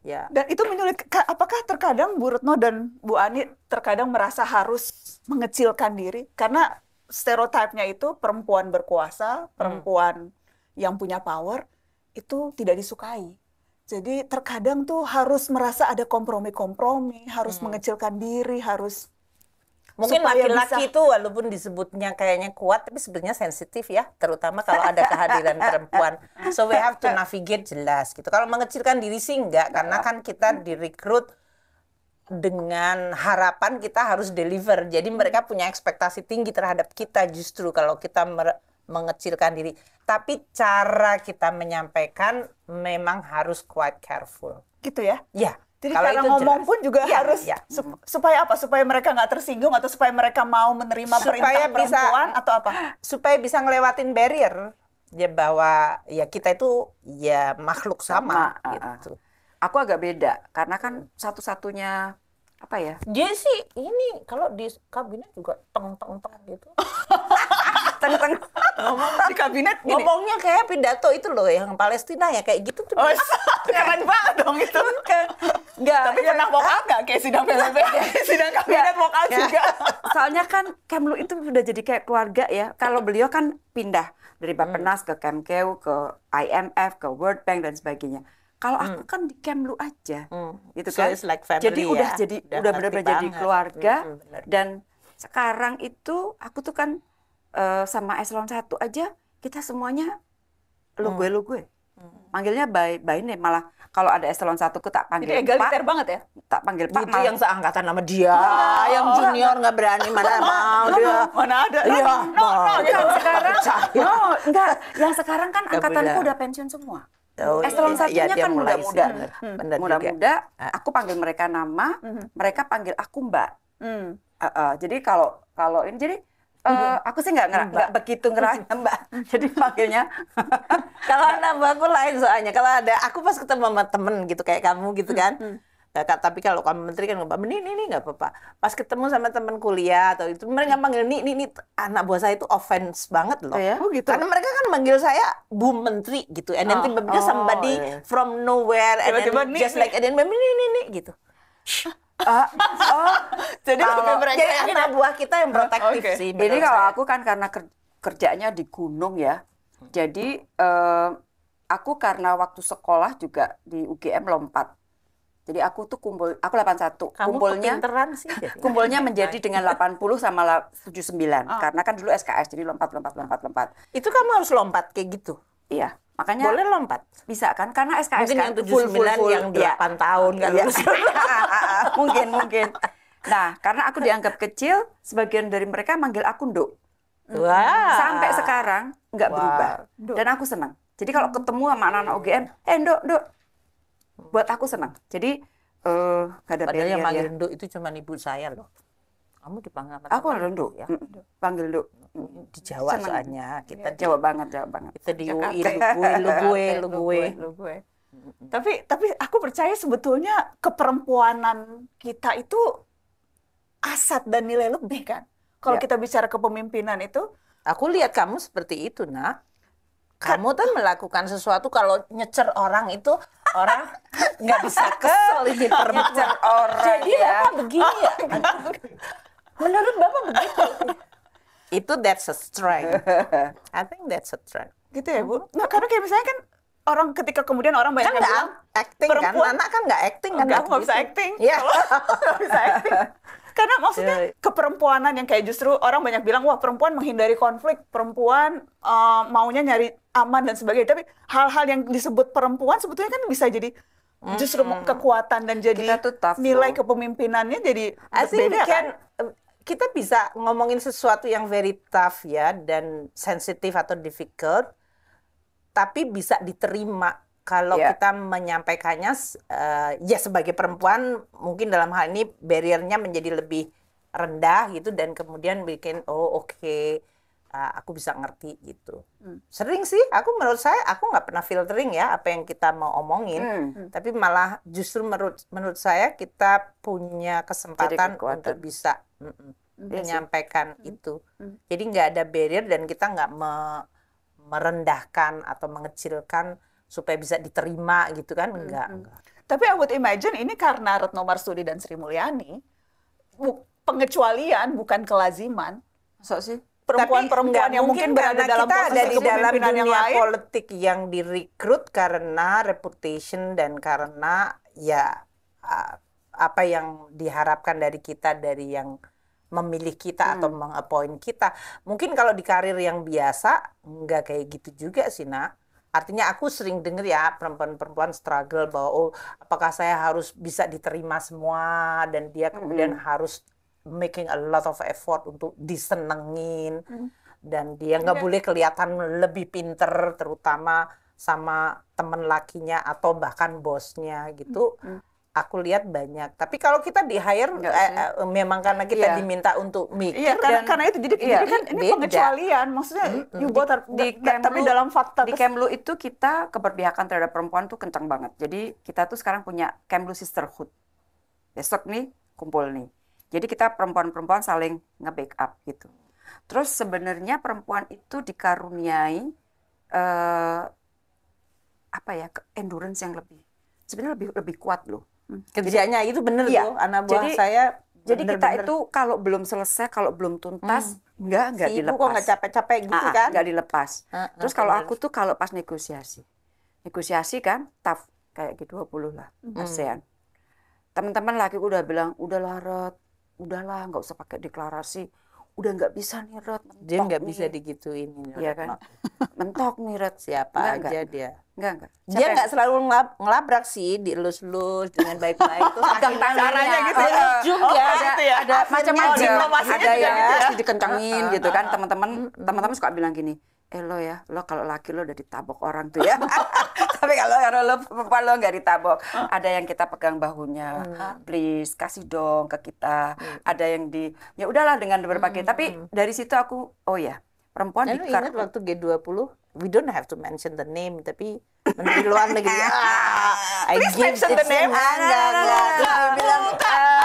ya dan itu menyulit apakah terkadang Bu Retno dan Bu Ani terkadang merasa harus mengecilkan diri karena stereotipnya itu perempuan berkuasa, hmm. perempuan hmm. yang punya power itu tidak disukai. Jadi terkadang tuh harus merasa ada kompromi-kompromi, harus hmm. mengecilkan diri, harus Mungkin laki-laki itu walaupun disebutnya kayaknya kuat, tapi sebenarnya sensitif ya, terutama kalau ada kehadiran <laughs> perempuan. So we have to navigate jelas gitu. Kalau mengecilkan diri sih enggak, karena iya. kan kita direkrut dengan harapan kita harus deliver. Jadi hmm. mereka punya ekspektasi tinggi terhadap kita justru kalau kita mengecilkan diri. Tapi cara kita menyampaikan memang harus quite careful. Gitu ya? Ya. Jadi kalau cara ngomong jelas. pun juga ya, harus ya. supaya apa? Supaya mereka nggak tersinggung atau supaya mereka mau menerima supaya perintah bisa, atau apa? Supaya bisa ngelewatin barrier ya bahwa ya kita itu ya makhluk sama, sama ah, gitu. Uh -uh aku agak beda karena kan satu-satunya apa ya? Dia sih ini kalau di kabinet juga teng teng teng gitu. <laughs> teng teng ngomong di kabinet gini. ngomongnya kayak pidato itu loh yang Palestina ya kayak gitu tuh. Oh, iya. keren banget dong itu. Enggak. Iya, kan? Tapi ya, pernah vokal out enggak kayak sidang PBB? Iya. <laughs> sidang kabinet vokal juga. <laughs> Soalnya kan Kemlu itu sudah jadi kayak keluarga ya. Kalau beliau kan pindah dari Bapenas hmm. ke Kemkeu ke IMF ke World Bank dan sebagainya kalau hmm. aku kan di camp lu aja, hmm. gitu kan. So it's like family jadi ya. udah jadi udah, udah benar-benar jadi keluarga hmm, hmm, bener. dan sekarang itu aku tuh kan uh, sama eselon satu aja kita semuanya lu hmm. gue lu gue. Hmm. Manggilnya by by name malah kalau ada eselon satu ku tak panggil Jadi egaliter Pak. banget ya? Tak panggil Pak. Itu yang seangkatan sama dia, oh, yang junior nggak berani mana <laughs> mau dia. Mana ada? ya, No, no, no, no, sekarang. No, enggak. Yang sekarang kan angkatanku ya. udah pensiun semua. Oh, eh, Eselon ya, satunya ya, kan muda-muda, hmm. muda-muda. Ah. Aku panggil mereka nama, hmm. mereka panggil aku Mbak. Hmm. Uh, uh, jadi kalau kalau ini jadi Uh, aku sih nggak hmm, nggak begitu ngerasa mbak, <laughs> jadi panggilnya. <laughs> kalau nama mbak aku lain soalnya. Kalau ada aku pas ketemu sama temen gitu kayak kamu gitu kan, Nah, tapi kalau kamu menteri kan nggak ini ini nggak apa-apa. Pas ketemu sama teman kuliah atau itu mereka hmm. manggil ini ini, ini anak buah saya itu offense banget loh. Oh, ya? oh gitu. Karena mereka kan manggil saya Bu Menteri gitu. And then oh, tiba-tiba oh, somebody yeah. from nowhere and tiba -tiba, then just nih, like and then ini ini gitu. Uh, oh, <laughs> jadi kalau, jadi anak buah kita yang ah, protektif okay. sih. Jadi kalau aku kan karena kerjanya di gunung ya, hmm. jadi uh, aku karena waktu sekolah juga di UGM lompat jadi aku tuh kumpul, aku 81. Kamu kumpulnya, sih. <laughs> kumpulnya menjadi dengan 80 sama 79. Oh. Karena kan dulu SKS, jadi lompat, lompat, lompat, lompat. Itu kamu harus lompat kayak gitu? Iya. Makanya boleh lompat. Bisa kan? Karena SKS mungkin kan yang 79 full, full, full, yang 8 ya. tahun kan. Iya. <laughs> mungkin, mungkin. Nah, karena aku dianggap kecil, sebagian dari mereka manggil aku Nduk. Wow. Sampai sekarang nggak wow. berubah. Dan aku senang. Jadi kalau ketemu sama anak-anak UGM, eh Nduk, Nduk, buat aku senang jadi eh ada yang panggil ya. itu cuma ibu saya loh kamu dipanggil apa aku ya? panggil nduk ya panggil nduk di Jawa senang. soalnya kita ya. Jawa banget Jawa banget kita di UI lu gue lu gue lu gue tapi tapi aku percaya sebetulnya keperempuanan kita itu asat dan nilai lebih kan kalau ya. kita bicara kepemimpinan itu aku lihat kamu seperti itu nak kamu tuh melakukan sesuatu kalau nyecer orang itu orang <laughs> nggak bisa kesel ini <laughs> nyecer orang jadi ya. bapak begini ya <laughs> menurut bapak begitu itu that's a strength I think that's a strength gitu ya bu nah, karena kayak misalnya kan orang ketika kemudian orang banyak kan bilang acting kan? perempuan. kan anak kan nggak acting kan nggak iya. bisa acting ya yeah. bisa acting karena maksudnya yeah. keperempuanan yang kayak justru orang banyak bilang wah perempuan menghindari konflik, perempuan uh, maunya nyari aman dan sebagainya. Tapi hal-hal yang disebut perempuan sebetulnya kan bisa jadi justru mm -hmm. kekuatan dan jadi tough, nilai kepemimpinannya jadi berbeda kan? Eh, kita bisa ngomongin sesuatu yang very tough ya dan sensitif atau difficult, tapi bisa diterima kalau yeah. kita menyampaikannya uh, ya sebagai perempuan mungkin dalam hal ini barriernya menjadi lebih rendah gitu dan kemudian bikin oh oke okay, uh, eh, aku bisa ngerti gitu mm. sering sih aku menurut saya aku nggak pernah filtering ya apa yang kita mau omongin mm. tapi malah justru menurut menurut saya kita punya kesempatan untuk bisa mm -mm, mm. menyampaikan mm. itu mm. jadi nggak ada barrier dan kita nggak me merendahkan atau mengecilkan supaya bisa diterima gitu kan hmm, enggak, mm -hmm. enggak. Tapi I would imagine ini karena Retno Marsudi dan Sri Mulyani bu pengecualian bukan kelaziman. so sih? perempuan-perempuan yang mungkin berada dalam kita ada di dalam dunia yang lain. politik yang direkrut karena reputation dan karena ya apa yang diharapkan dari kita dari yang memilih kita hmm. atau mengappoint kita. Mungkin kalau di karir yang biasa nggak kayak gitu juga sih nak. Artinya aku sering dengar ya perempuan-perempuan struggle bahwa oh apakah saya harus bisa diterima semua dan dia kemudian mm-hmm. harus making a lot of effort untuk disenengin mm-hmm. dan dia nggak iya. boleh kelihatan lebih pinter terutama sama temen lakinya atau bahkan bosnya gitu. Mm-hmm aku lihat banyak. Tapi kalau kita di hire eh, eh, memang karena kita yeah. diminta untuk iya, mikir yeah, karena, dan, karena itu jadi, yeah, kan ini beda. pengecualian. Maksudnya mm-hmm. you both are, di Kemlu, tapi dalam fakta di Kemlu itu kita keberpihakan terhadap perempuan tuh kencang banget. Jadi kita tuh sekarang punya Kemlu Sisterhood. Besok nih kumpul nih. Jadi kita perempuan-perempuan saling nge-backup gitu. Terus sebenarnya perempuan itu dikaruniai uh, apa ya, endurance yang lebih sebenarnya lebih lebih kuat loh Hmm. kerjanya jadi, itu bener iya. tuh anak buah jadi, saya jadi kita bener. itu kalau belum selesai kalau belum tuntas hmm. enggak enggak si dilepas kok enggak capek-capek gitu ah, ah, kan enggak dilepas ah, ah, terus kalau aku tuh kalau pas negosiasi negosiasi kan taf kayak G20 gitu, lah hmm. ASEAN teman-teman laki udah bilang udahlah Red udahlah nggak usah pakai deklarasi udah nggak bisa nih Rod dia nggak bisa digituin ya kan mentok nih siapa enggak, aja enggak. dia Enggak, enggak. Siapa dia nggak selalu ngelab, ngelabrak sih, dielus-elus dengan baik-baik itu, pegang tangannya gitu ya. Oh, juga oh, ada, gitu ya. ada macam-macam ada, ada, ada, ya, gitu ya. dikencangin gitu kan teman-teman teman-teman suka bilang gini eh lo ya lo kalau laki lo udah ditabok orang tuh ya <laughs> tapi kalau kalau lo perempuan lo nggak ditabok ada yang kita pegang bahunya hmm. please kasih dong ke kita hmm. ada yang di ya udahlah dengan berbagai hmm. tapi hmm. dari situ aku oh ya perempuan di karena ingat waktu G20 we don't have to mention the name tapi menteri luar negeri <laughs> ah, I give mention the name enggak enggak bilang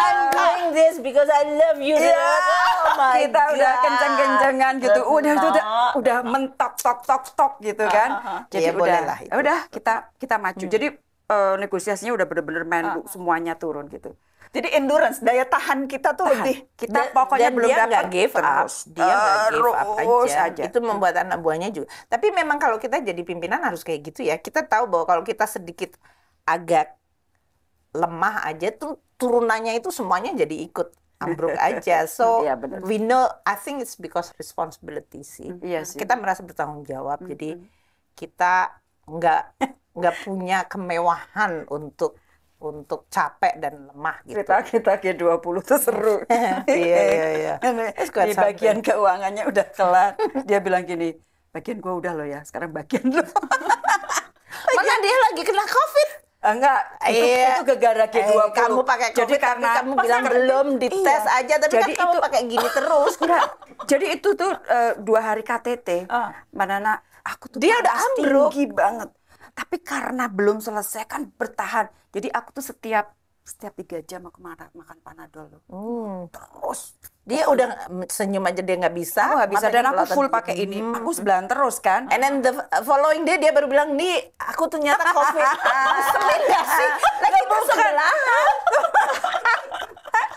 I'm doing this because I love you yeah. oh my kita God. udah kenceng-kencengan gitu udah udah udah, udah mentok tok tok tok gitu ah, kan uh, uh, jadi ya, udah lah udah kita kita maju hmm. jadi uh, negosiasinya udah bener-bener main uh, uh. semuanya turun gitu jadi endurance, daya tahan kita tuh tahan. lebih kita da, pokoknya dan belum dia dapat give terus. up, dia nggak give up aja. aja. Itu membuat anak buahnya juga. Tapi memang kalau kita jadi pimpinan harus kayak gitu ya. Kita tahu bahwa kalau kita sedikit agak lemah aja tuh turunannya itu semuanya jadi ikut ambruk aja. <laughs> So ya, we know I think it's because responsibility sih. Ya, sih. Kita merasa bertanggung jawab. -hmm. Jadi kita nggak nggak punya kemewahan untuk untuk capek dan lemah gitu. Kita kita G20 tuh seru. <laughs> iya, iya, iya. <laughs> Di bagian keuangannya udah kelar. Dia bilang gini, bagian gua udah loh ya, sekarang bagian lo. <laughs> Mana iya. dia lagi kena COVID? Ah, enggak, itu, iya. itu gegara G20. Eh, kamu pakai COVID, jadi karena kamu bilang belum dites iya. aja, tapi kan jadi kan kamu pakai gini terus. Enggak, jadi itu tuh uh, dua hari KTT, uh. nak? aku tuh dia udah ambruk. tinggi banget tapi karena belum selesai kan bertahan jadi aku tuh setiap setiap tiga jam aku makan, panadol loh. Hmm. terus dia udah mm, senyum aja dia nggak bisa gak bisa dan aku full pakai ini hmm. aku sebelan terus kan and then the uh, following dia dia baru bilang nih aku ternyata covid ngeselin gak sih lagi terus <laughs>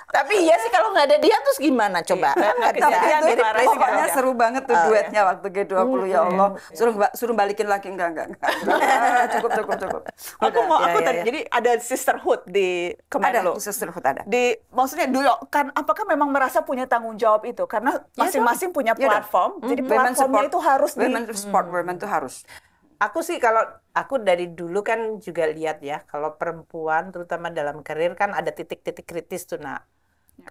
tapi iya sih kalau nggak ada dia terus gimana coba iya. nggak bisa jadi pokoknya seru banget tuh oh, iya. duetnya waktu G20 puluh ya Allah suruh suruh balikin lagi enggak enggak, enggak. <laughs> Ah, cukup cukup cukup aku mau ya, aku ya, tadi ya. jadi ada sisterhood di kemarin ada sisterhood ada di maksudnya dulu kan apakah memang merasa punya punya tanggung jawab itu karena iya masing-masing punya iya platform. Yeah, jadi platformnya support, itu harus women di support mm. women itu harus. Aku sih kalau aku dari dulu kan juga lihat ya kalau perempuan terutama dalam karir kan ada titik-titik kritis tuh nak. Ya.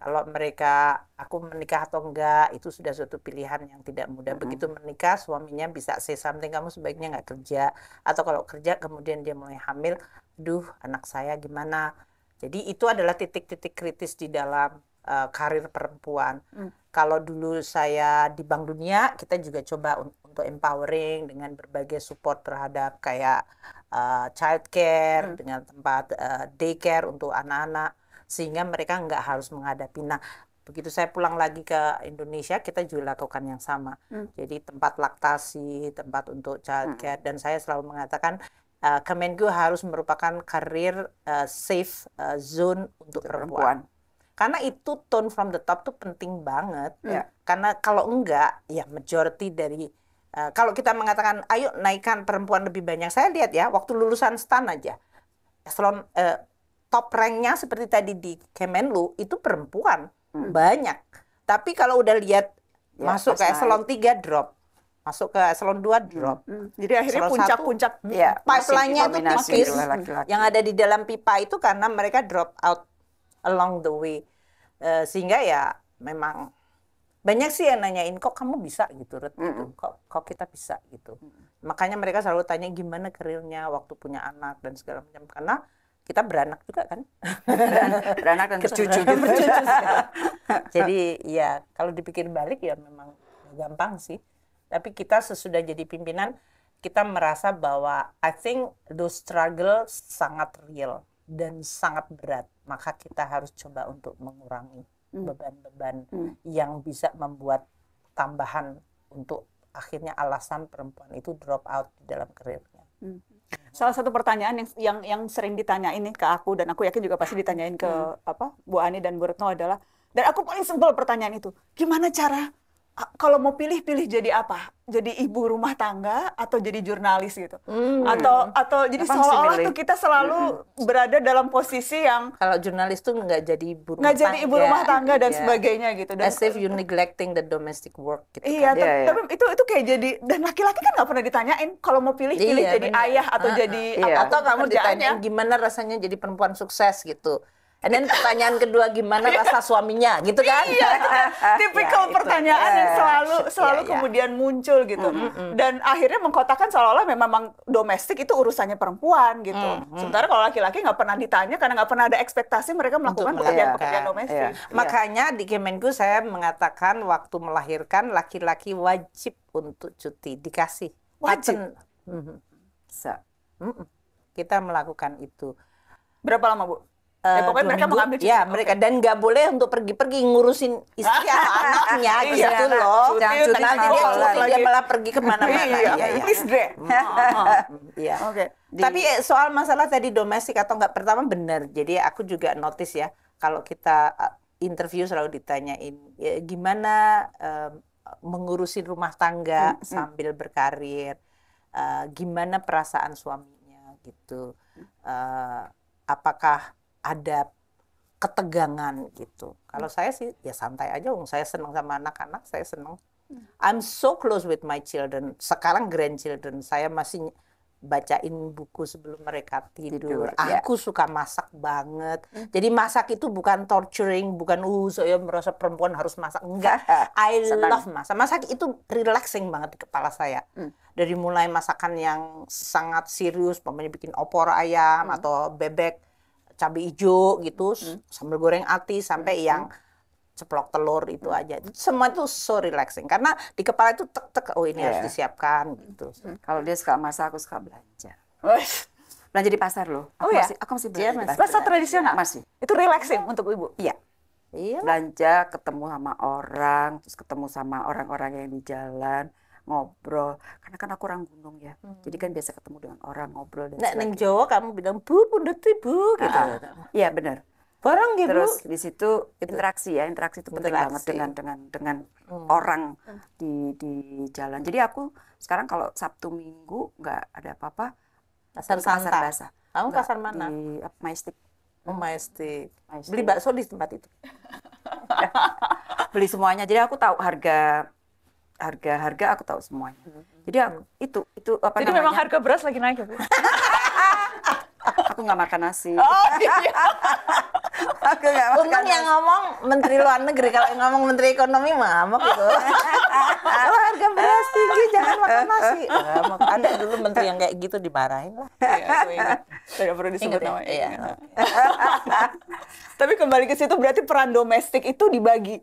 Kalau mereka aku menikah atau enggak itu sudah suatu pilihan yang tidak mudah. Mm -hmm. Begitu menikah suaminya bisa say something kamu sebaiknya nggak kerja atau kalau kerja kemudian dia mulai hamil, duh anak saya gimana. Jadi itu adalah titik-titik kritis di dalam uh, karir perempuan. Mm. Kalau dulu saya di Bank Dunia, kita juga coba un untuk empowering dengan berbagai support terhadap kayak uh, childcare, mm. dengan tempat uh, daycare untuk anak-anak, sehingga mereka nggak harus menghadapi. Nah, begitu saya pulang lagi ke Indonesia, kita juga lakukan yang sama. Mm. Jadi tempat laktasi, tempat untuk hmm. childcare, mm. dan saya selalu mengatakan uh, Kemenku harus merupakan karir uh, safe uh, zone untuk, perempuan karena itu tone from the top tuh penting banget ya. karena kalau enggak ya majority dari uh, kalau kita mengatakan ayo naikkan perempuan lebih banyak saya lihat ya waktu lulusan stan aja eselon uh, top ranknya seperti tadi di Kemenlu itu perempuan hmm. banyak tapi kalau udah lihat ya, masuk ke eselon naik. 3 drop masuk ke eselon 2 hmm, drop. Hmm. Jadi akhirnya puncak-puncak ya, pipeline-nya itu tipis. Yang ada di dalam pipa itu karena mereka drop out along the way uh, sehingga ya memang banyak sih yang nanyain kok kamu bisa gitu Red, gitu. mm -mm. kok kok kita bisa gitu mm -mm. makanya mereka selalu tanya gimana karirnya waktu punya anak dan segala macam karena kita beranak juga kan <laughs> beranak, dan bercucu gitu bercucu <laughs> jadi ya kalau dipikir balik ya memang gampang sih tapi kita sesudah jadi pimpinan kita merasa bahwa I think those struggle sangat real dan sangat berat maka kita harus coba untuk mengurangi hmm. beban-beban hmm. hmm. yang bisa membuat tambahan untuk akhirnya alasan perempuan itu drop out di dalam karirnya. Hmm. Salah satu pertanyaan yang yang yang sering ditanyain nih ke aku dan aku yakin juga pasti ditanyain ke hmm. apa Bu Ani dan Bu Retno adalah dan aku paling sebel pertanyaan itu, gimana cara kalau mau pilih pilih jadi apa? Jadi ibu rumah tangga atau jadi jurnalis gitu? Hmm. Atau atau jadi seolah-olah tuh kita selalu berada dalam posisi yang kalau jurnalis tuh nggak jadi ibu rumah nggak jadi ibu rumah tangga dan yeah. sebagainya gitu. Dan, As if you neglecting the domestic work. Gitu iya, kan. yeah, iya. tapi itu itu kayak jadi dan laki-laki kan nggak pernah ditanyain kalau mau pilih pilih yeah, jadi bener. ayah atau uh, jadi uh, atau, yeah. kamu ditanya gimana rasanya jadi perempuan sukses gitu And then pertanyaan kedua gimana rasa suaminya gitu kan? Iya, kan <laughs> ya, tipikal ya, pertanyaan yang eh, selalu ya, selalu ya. kemudian muncul gitu. Mm -hmm. Dan akhirnya mengkotakan seolah-olah memang domestik itu urusannya perempuan gitu. Mm -hmm. Sementara kalau laki-laki nggak pernah ditanya karena nggak pernah ada ekspektasi mereka melakukan pekerjaan-pekerjaan ya, domestik. Makanya di Kemenku saya mengatakan waktu melahirkan laki-laki wajib untuk cuti dikasih. Wajib. Mm -hmm. so, mm -mm. Kita melakukan itu. Berapa lama bu? Eh, eh, pokoknya mereka mau ambil ya, cuti. Ya, mereka dan nggak boleh untuk pergi-pergi ngurusin istri <laughs> anaknya iya, gitu iya, loh. Jangan cuti, nah, jadi cuti dia, dia malah pergi kemana-mana. iya, iya, iya. Oh, <laughs> Iya. Oke. Tapi eh, soal masalah tadi domestik atau nggak pertama benar. Jadi aku juga notice ya kalau kita eh, interview selalu ditanyain ya, gimana um, mengurusin rumah tangga -hmm. hmm. sambil berkarir, uh, gimana perasaan suaminya gitu, uh, apakah ada ketegangan gitu. Kalau saya sih ya santai aja, um. saya senang sama anak-anak, saya senang. Hmm. I'm so close with my children. Sekarang grandchildren, saya masih bacain buku sebelum mereka tidur. tidur ya. Aku yeah. suka masak banget. Mm. Jadi masak itu bukan torturing, bukan uh so ya merasa perempuan harus masak. Enggak. <laughs> I love masak. Masak itu relaxing banget di kepala saya. Mm. Dari mulai masakan yang sangat serius, pokoknya bikin opor ayam mm. atau bebek cabai hijau gitu, hmm. sambal goreng ati sampai hmm. yang ceplok telur itu aja. Semua itu so relaxing karena di kepala itu tek tek oh ini yeah. harus disiapkan gitu. Hmm. Kalau dia suka masak, aku suka belanja. belanja di pasar loh. Aku oh iya? masih, ya. Aku masih iya, belanja. Yeah, masih. Pasar tradisional iya, masih. Itu relaxing untuk ibu. Iya. Iya. Belanja, ketemu sama orang, terus ketemu sama orang-orang yang di jalan ngobrol karena kan aku orang gunung ya hmm. jadi kan biasa ketemu dengan orang ngobrol dan nah, neng Jawa kamu bilang bu bunda tuh ibu gitu ah, ah. iya benar Orang gitu ya, terus di situ interaksi ya interaksi itu penting interaksi. banget dengan dengan dengan hmm. orang hmm. di di jalan jadi aku sekarang kalau Sabtu Minggu nggak ada apa-apa Kasar kasar. bahasa. kamu kasar pasar mana di Majestic oh, Majestic beli bakso di tempat itu <laughs> beli semuanya jadi aku tahu harga harga-harga aku tahu semuanya. Hmm, hmm, Jadi aku, hmm. itu itu apa Jadi namanya? memang harga beras lagi naik ya, Bu. <laughs> aku nggak makan nasi. Oh, iya. <laughs> aku nggak makan. Untung nasi. yang ngomong Menteri Luar Negeri kalau yang ngomong Menteri Ekonomi mau itu. <laughs> kalau harga beras tinggi jangan makan nasi. Nah, ada dulu menteri yang kayak gitu dimarahin lah. Iya, Tidak perlu disebut ya? namanya. Iya. iya. Tapi kembali ke situ berarti peran domestik itu dibagi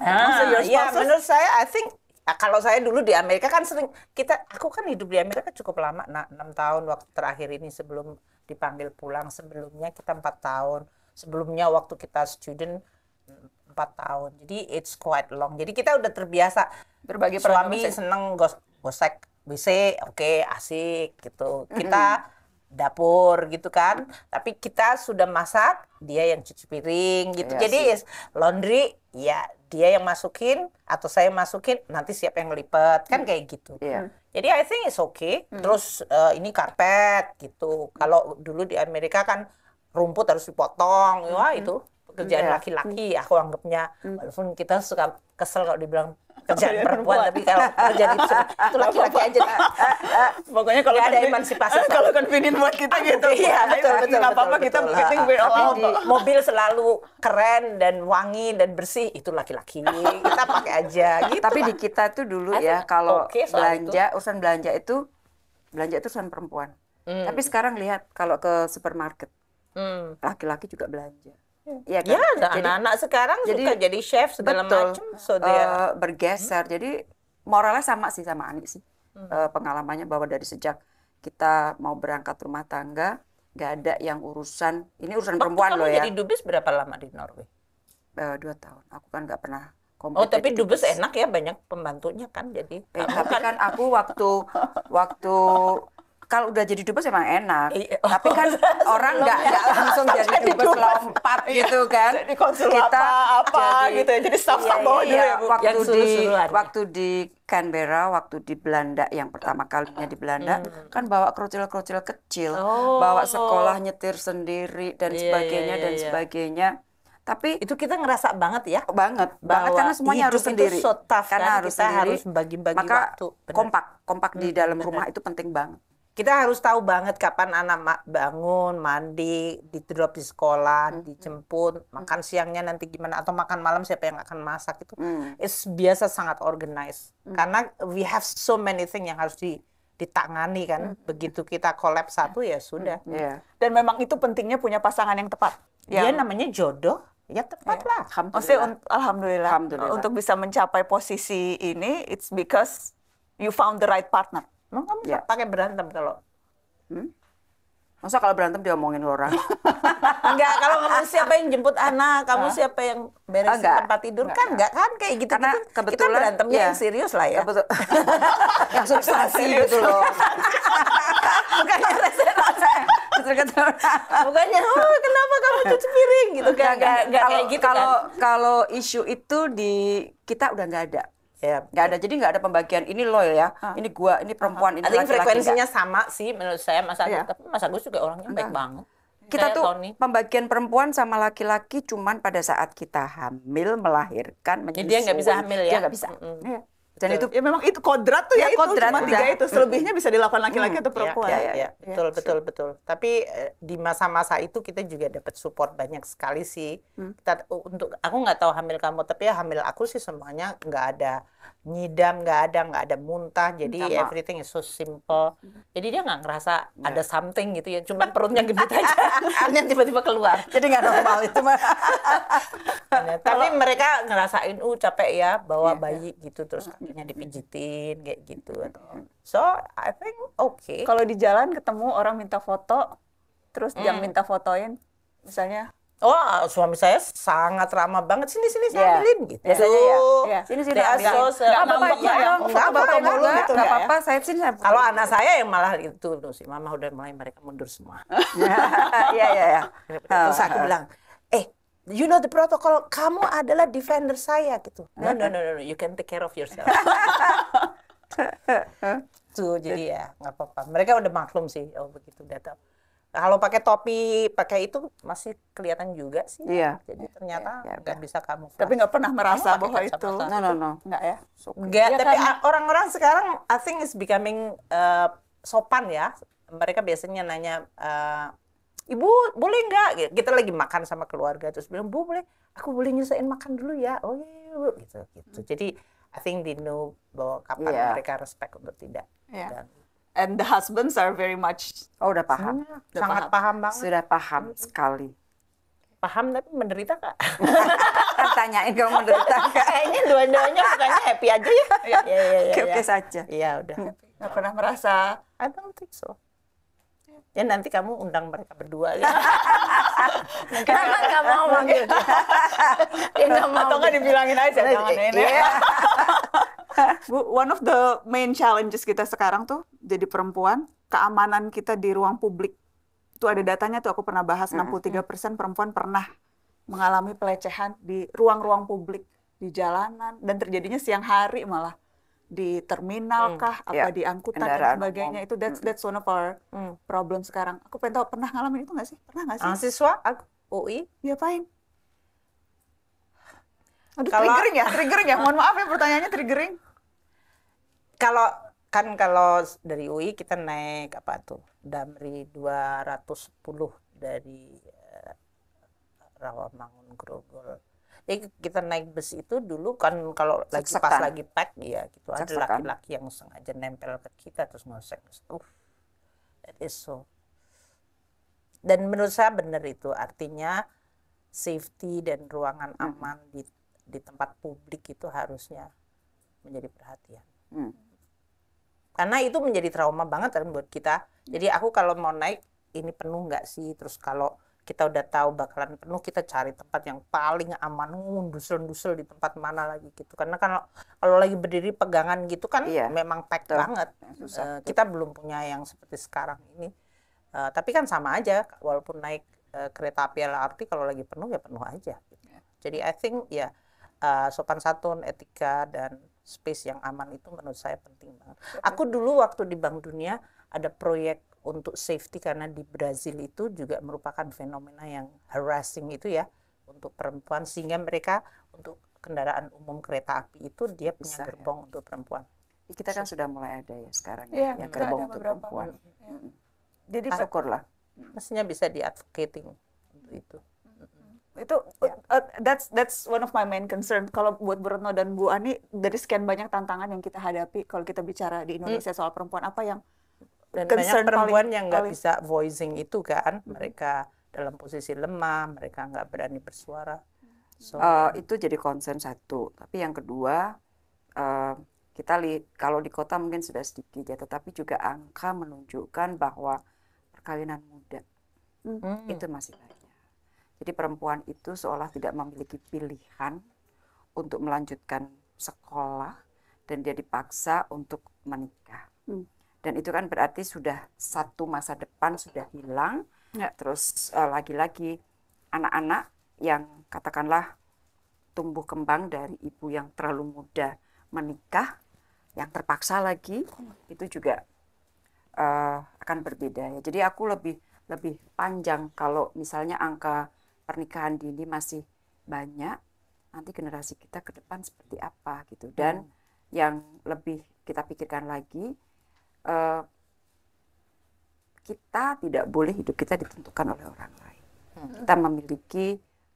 Ah, maksud, ya, iya, menurut saya I think Ah, kalau saya dulu di Amerika kan sering kita aku kan hidup di Amerika cukup lama nah, 6 tahun waktu terakhir ini sebelum dipanggil pulang sebelumnya kita empat tahun sebelumnya waktu kita student empat tahun jadi it's quite long jadi kita udah terbiasa berbagi suami seneng gos gosek WC oke okay, asik gitu kita dapur gitu kan tapi kita sudah masak dia yang cuci piring gitu ya, jadi sih. laundry ya dia yang masukin atau saya masukin nanti siapa yang lipat kan hmm. kayak gitu. Yeah. Hmm. Jadi I think it's okay. Mm. Terus uh, ini karpet gitu. Kalau dulu di Amerika kan rumput harus dipotong, hmm. wah itu pekerjaan iya. laki-laki aku anggapnya. Walaupun kita suka kesel kalau dibilang <laughs> kerjaan iya, perempuan, perempuan tapi kalau kerjaan itu <laughs> itu laki-laki aja <laughs> pokoknya kalau ada emansipasi kalau convenient buat kita gitu iya betul betul nggak apa-apa kita penting we all di mobil selalu keren dan wangi dan bersih itu laki-laki kita pakai aja gitu tapi di kita tuh dulu ya kalau belanja urusan belanja itu belanja itu urusan perempuan hmm. tapi sekarang lihat kalau ke supermarket hmm. laki-laki juga belanja Ya, kan? ya anak-anak sekarang jadi, suka jadi chef segala macam, so uh, bergeser. Hmm. Jadi moralnya sama sih sama Ani sih. Hmm. Uh, pengalamannya bahwa dari sejak kita mau berangkat rumah tangga, gak ada yang urusan. Ini urusan Waktu perempuan loh ya. Jadi dubes berapa lama di Norway? Uh, dua tahun. Aku kan gak pernah Oh tapi dubes enak ya banyak pembantunya kan jadi. Eh, tapi kan, kan aku waktu waktu kalau udah jadi dubes emang enak. I, iya, oh, Tapi kan oh, <laughs> orang nggak <laughs> langsung jadi dubes lompat iya, gitu kan. Jadi konsul Kita apa, apa jadi, gitu ya. Jadi staff-staff iya, bawah iya, dulu ya, waktu yang di waktu di Canberra waktu di Belanda yang pertama kalinya di Belanda hmm. kan bawa kerucil-kerucil kecil, oh. bawa sekolah nyetir sendiri dan iya, iya sebagainya iya, iya, dan iya. sebagainya. Tapi itu kita ngerasa banget ya. Banget, banget karena semuanya harus sendiri. so tough, karena kan? harus kita sendiri. harus bagi-bagi waktu. Maka kompak, kompak hmm, di dalam bener. Hmm. rumah itu penting banget kita harus tahu banget kapan anak bangun, mandi, di di sekolah, mm-hmm. dijemput, makan siangnya nanti gimana atau makan malam siapa yang akan masak itu. Mm. It's biasa sangat organized. Mm. Karena we have so many things yang harus di ditangani kan. Mm. Begitu kita collab satu ya sudah. Mm. Iya. Yeah. Dan memang itu pentingnya punya pasangan yang tepat. Yang... namanya jodoh ya tepat yeah. lah. Alhamdulillah. Maksudnya, alhamdulillah. alhamdulillah. Untuk bisa mencapai posisi ini, it's because you found the right partner. Emang kamu ya. pakai berantem kalau? Hmm? Masa kalau berantem diomongin orang? <laughs> enggak, kalau ngomong siapa yang jemput anak, kamu huh? siapa yang beresin enggak. tempat tidur enggak, kan enggak kan kayak gitu. Karena gitu. kebetulan kita berantemnya ya. yang serius lah ya. Kebetul <laughs> yang substansi gitu loh. Bukannya rasa-rasa. Bukannya, oh kenapa kamu cuci piring gitu kan? Enggak, enggak, enggak, enggak kayak gitu kan? kalau, kan. Kalau isu itu di kita udah enggak ada ya nggak ada jadi nggak ada pembagian ini loh ya ah. ini gua ini perempuan ini ah, ah. laki-laki frekuensinya gak. sama sih menurut saya mas Agus Ya. tapi mas Agus juga orangnya Enggak. baik banget kita tuh Tony. pembagian perempuan sama laki-laki cuman pada saat kita hamil melahirkan menyusui dia nggak bisa hamil ya dia bisa mm -hmm. ya. dan betul. itu ya memang itu kodrat tuh ya, ya itu kodrat tiga itu iya. selebihnya bisa dilakukan laki-laki atau iya, perempuan ya, ya, ya, ya. betul ya. betul betul tapi eh, di masa-masa itu kita juga dapat support banyak sekali sih hmm. kita, untuk aku nggak tahu hamil kamu tapi ya hamil aku sih semuanya nggak ada ngidam nggak ada nggak ada muntah jadi Sama. everything is so simple jadi dia nggak ngerasa yeah. ada something gitu ya cuma perutnya gede aja akhirnya <laughs> tiba-tiba keluar jadi nggak normal itu mah tapi mereka ngerasain uh capek ya bawa yeah. Iya. bayi gitu terus kakinya dipijitin kayak gitu so I think oke okay. kalau di jalan ketemu orang minta foto terus mm. yang minta fotoin misalnya Oh, suami saya sangat ramah banget. Sini sini saya yeah. ambilin gitu. Biasanya ya. Sini sini ambilin. gak eh, apa-apa iya, ya. Gak apa-apa ya, mulu gitu ya. apa-apa. Saya sini saya. Kalau anak saya yang malah itu tuh si mama udah mulai mereka mundur semua. <laughs> Iya iya iya. iya. Terus aku bilang, "Eh, you know the protocol. Kamu adalah defender saya gitu." No no no no, no. you can take care of yourself. <laughs> tuh jadi ya nggak apa-apa. Mereka udah maklum sih. Oh begitu datang kalau pakai topi pakai itu masih kelihatan juga sih iya jadi ternyata iya, iya, nggak yeah, yeah, bisa kamu tapi nggak pernah merasa bahwa itu no no no nggak ya so, nggak ya, tapi orang orang-orang sekarang I think is becoming uh, sopan ya mereka biasanya nanya uh, ibu boleh nggak gitu. kita lagi makan sama keluarga terus bilang bu boleh aku boleh nyusahin makan dulu ya oh iya, iya. iya gitu gitu hmm. jadi I think they know bahwa kapan yeah. mereka respect untuk tidak yeah. dan and the husbands are very much oh udah paham hmm, udah sangat paham. paham banget sudah paham hmm. sekali paham tapi menderita kak <laughs> tanyain kamu menderita kak kayaknya dua-duanya bukannya happy aja ya oke <laughs> iya, iya, iya, oke saja iya udah nggak pernah merasa I don't think so Ya nanti kamu undang mereka berdua ya. Kenapa <laughs> Karena nggak mau manggil dia. <laughs> dia mau Atau nggak gitu. dibilangin aja jangan ini. Iya. Ya. <laughs> One of the main challenges kita sekarang tuh jadi perempuan, keamanan kita di ruang publik. Itu ada datanya tuh aku pernah bahas 63% perempuan pernah mengalami pelecehan di ruang-ruang publik, di jalanan dan terjadinya siang hari malah di terminal hmm. kah mm. apa yeah. di angkutan dan sebagainya umum. itu that's hmm. that's one of our mm. problem sekarang aku pengen tahu pernah ngalamin itu nggak sih pernah nggak sih mahasiswa aku UI diapain Aduh, kalau, triggering ya triggering ya mohon maaf ya pertanyaannya triggering kalau kan kalau dari UI kita naik apa tuh Damri 210 dari uh, Rawamangun Grogol jadi kita naik bus itu dulu kan kalau lagi Seksekan. pas lagi pack ya gitu ada laki-laki yang sengaja nempel ke kita terus ngosek. Uh, that is so. Dan menurut saya benar itu artinya safety dan ruangan hmm. aman di di tempat publik itu harusnya menjadi perhatian. Hmm. Karena itu menjadi trauma banget kan buat kita. Jadi hmm. aku kalau mau naik ini penuh nggak sih? Terus kalau kita udah tahu bakalan penuh kita cari tempat yang paling aman ngundusel uh, ngundusel di tempat mana lagi gitu karena kalau kalau lagi berdiri pegangan gitu kan iya. memang pack Tuh. banget Uh, kita belum punya yang seperti sekarang ini uh, tapi kan sama aja walaupun naik uh, kereta api LRT kalau lagi penuh ya penuh aja gitu. iya. jadi I think ya yeah, uh, sopan santun etika dan space yang aman itu menurut saya penting banget aku dulu waktu di Bank Dunia ada proyek untuk safety karena di Brazil itu juga merupakan fenomena yang harassing itu ya untuk perempuan sehingga mereka untuk kendaraan umum kereta api itu dia punya Bisa, ya. gerbong ya. untuk perempuan. Kita kan sudah mulai ada ya sekarang ya, ya yang gerbong untuk perempuan. Ya. Jadi syukurlah. Mestinya bisa advocating untuk itu itu yeah. Uh, uh, that's that's one of my main concern kalau buat Bu Retno dan Bu Ani dari sekian banyak tantangan yang kita hadapi kalau kita bicara di Indonesia hmm. soal perempuan apa yang dan Concern banyak perempuan paling, yang nggak bisa voicing itu kan mereka dalam posisi lemah mereka nggak berani bersuara so, uh, itu jadi concern satu tapi yang kedua uh, kita li kalau di kota mungkin sudah sedikit ya tetapi juga angka menunjukkan bahwa perkawinan muda hmm. hmm. itu masih banyak jadi perempuan itu seolah tidak memiliki pilihan untuk melanjutkan sekolah dan dia dipaksa untuk menikah hmm dan itu kan berarti sudah satu masa depan sudah hilang ya. terus eh, lagi-lagi anak-anak yang katakanlah tumbuh kembang dari ibu yang terlalu muda menikah yang terpaksa lagi itu juga uh, akan berbeda ya jadi aku lebih lebih panjang kalau misalnya angka pernikahan dini masih banyak nanti generasi kita ke depan seperti apa gitu dan hmm. yang lebih kita pikirkan lagi uh, kita tidak boleh hidup kita ditentukan oleh orang lain. Hmm. Kita memiliki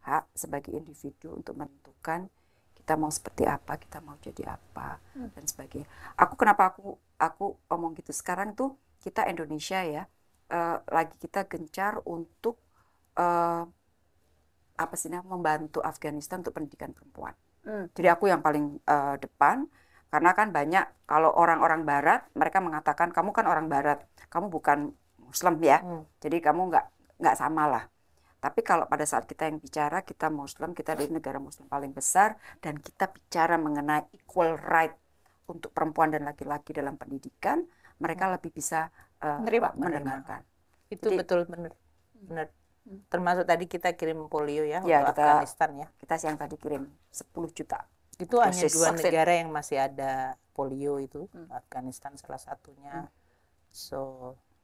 hak sebagai individu untuk menentukan kita mau seperti apa, kita mau jadi apa hmm. dan sebagainya. Aku kenapa aku aku omong gitu sekarang tuh kita Indonesia ya uh, lagi kita gencar untuk uh, apa sih nih membantu Afghanistan untuk pendidikan perempuan. Hmm. Jadi aku yang paling uh, depan karena kan banyak kalau orang-orang barat mereka mengatakan kamu kan orang barat, kamu bukan muslim ya. Hmm. Jadi kamu nggak nggak sama lah. Tapi kalau pada saat kita yang bicara kita muslim, kita dari negara muslim paling besar dan kita bicara mengenai equal right untuk perempuan dan laki-laki dalam pendidikan, mereka hmm. lebih bisa uh, mendengarkan. Itu Jadi, betul benar. Benar hmm. termasuk tadi kita kirim polio ya, ya kita, Afghanistan ya kita siang tadi kirim 10 juta itu hanya dua vaksin. negara yang masih ada polio itu, hmm. Afghanistan salah satunya. Hmm. So,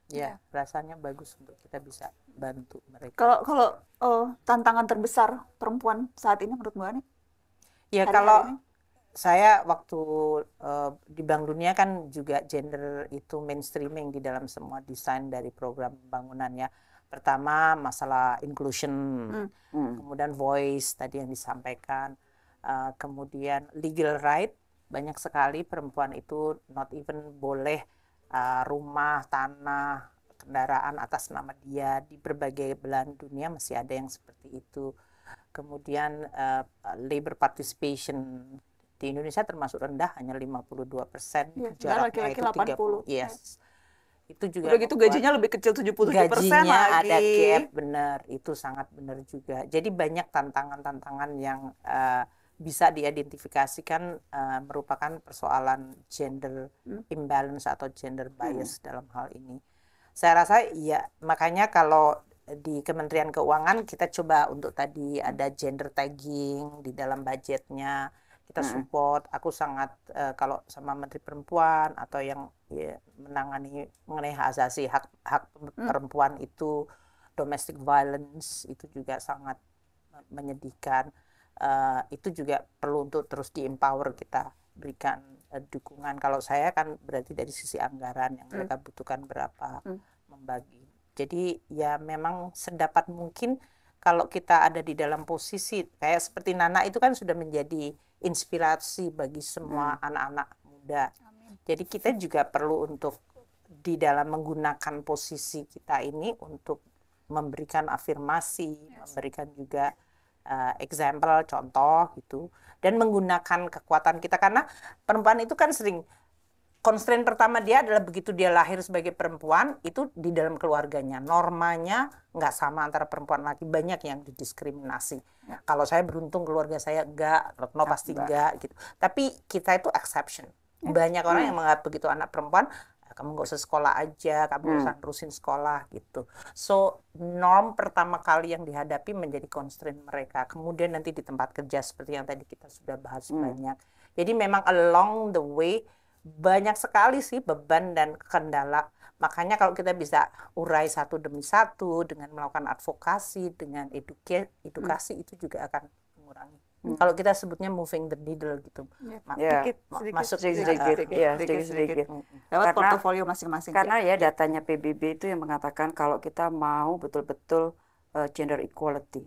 ya yeah, rasanya bagus untuk kita bisa bantu mereka. Kalau kalau oh, tantangan terbesar perempuan saat ini menurut Mbak Ani? Ya kalau saya waktu uh, di Bank Dunia kan juga gender itu mainstreaming di dalam semua desain dari program bangunannya. Pertama masalah inclusion, hmm. hmm. kemudian voice tadi yang disampaikan Eh, kemudian legal right banyak sekali perempuan itu not even boleh uh, rumah tanah kendaraan atas nama dia di berbagai belahan dunia masih ada yang seperti itu kemudian uh, labor participation di Indonesia termasuk rendah hanya 52 persen ya, jaraknya laki -laki itu 30 yes itu juga udah gitu gajinya lebih kecil 77 persen lagi ada gap benar itu sangat benar juga jadi banyak tantangan-tantangan yang uh, bisa diidentifikasikan uh, merupakan persoalan gender hmm. imbalance atau gender hmm. bias hmm. dalam hal ini. Saya rasa ya makanya kalau di Kementerian Keuangan kita coba untuk tadi hmm. ada gender tagging di dalam budgetnya kita hmm. support. Aku sangat uh, kalau sama Menteri Perempuan atau yang ya, menangani mengenai hak asasi hak hak perempuan itu domestic violence itu juga sangat eh, menyedihkan uh, itu juga perlu untuk terus di empower kita berikan uh, dukungan kalau saya kan berarti dari sisi anggaran yang hmm. mereka hmm. butuhkan berapa hmm. membagi jadi ya memang sedapat mungkin kalau kita ada di dalam posisi kayak seperti Nana itu kan sudah menjadi inspirasi bagi semua hmm. anak-anak hmm. muda. Amin. Jadi kita juga perlu untuk di dalam menggunakan posisi kita ini untuk memberikan afirmasi, yes. memberikan juga uh, example contoh gitu dan menggunakan kekuatan kita karena perempuan itu kan sering konstrain pertama dia adalah begitu dia lahir sebagai perempuan itu di dalam keluarganya normanya nggak sama antara perempuan laki banyak yang didiskriminasi ya. kalau saya beruntung keluarga saya enggak Retno pasti enggak. gitu tapi kita itu exception ya. banyak orang hmm. yang menganggap begitu anak perempuan kamu nggak usah sekolah aja kamu nggak hmm. usah terusin sekolah gitu so norm pertama kali yang dihadapi menjadi constraint mereka kemudian nanti di tempat kerja seperti yang tadi kita sudah bahas hmm. banyak jadi memang along the way banyak sekali sih beban dan kendala makanya kalau kita bisa urai satu demi satu dengan melakukan advokasi dengan hmm. edukasi hmm. itu juga akan mengurangi Hmm. Kalau kita sebutnya moving the needle gitu. Ya, ya. Sedikit, sedikit, masuk sedikit-sedikit. Ya, sedikit-sedikit. Hmm. Lewat karena, portfolio masing-masing. Karena ya, ya datanya PBB itu yang mengatakan kalau kita mau betul-betul uh, gender equality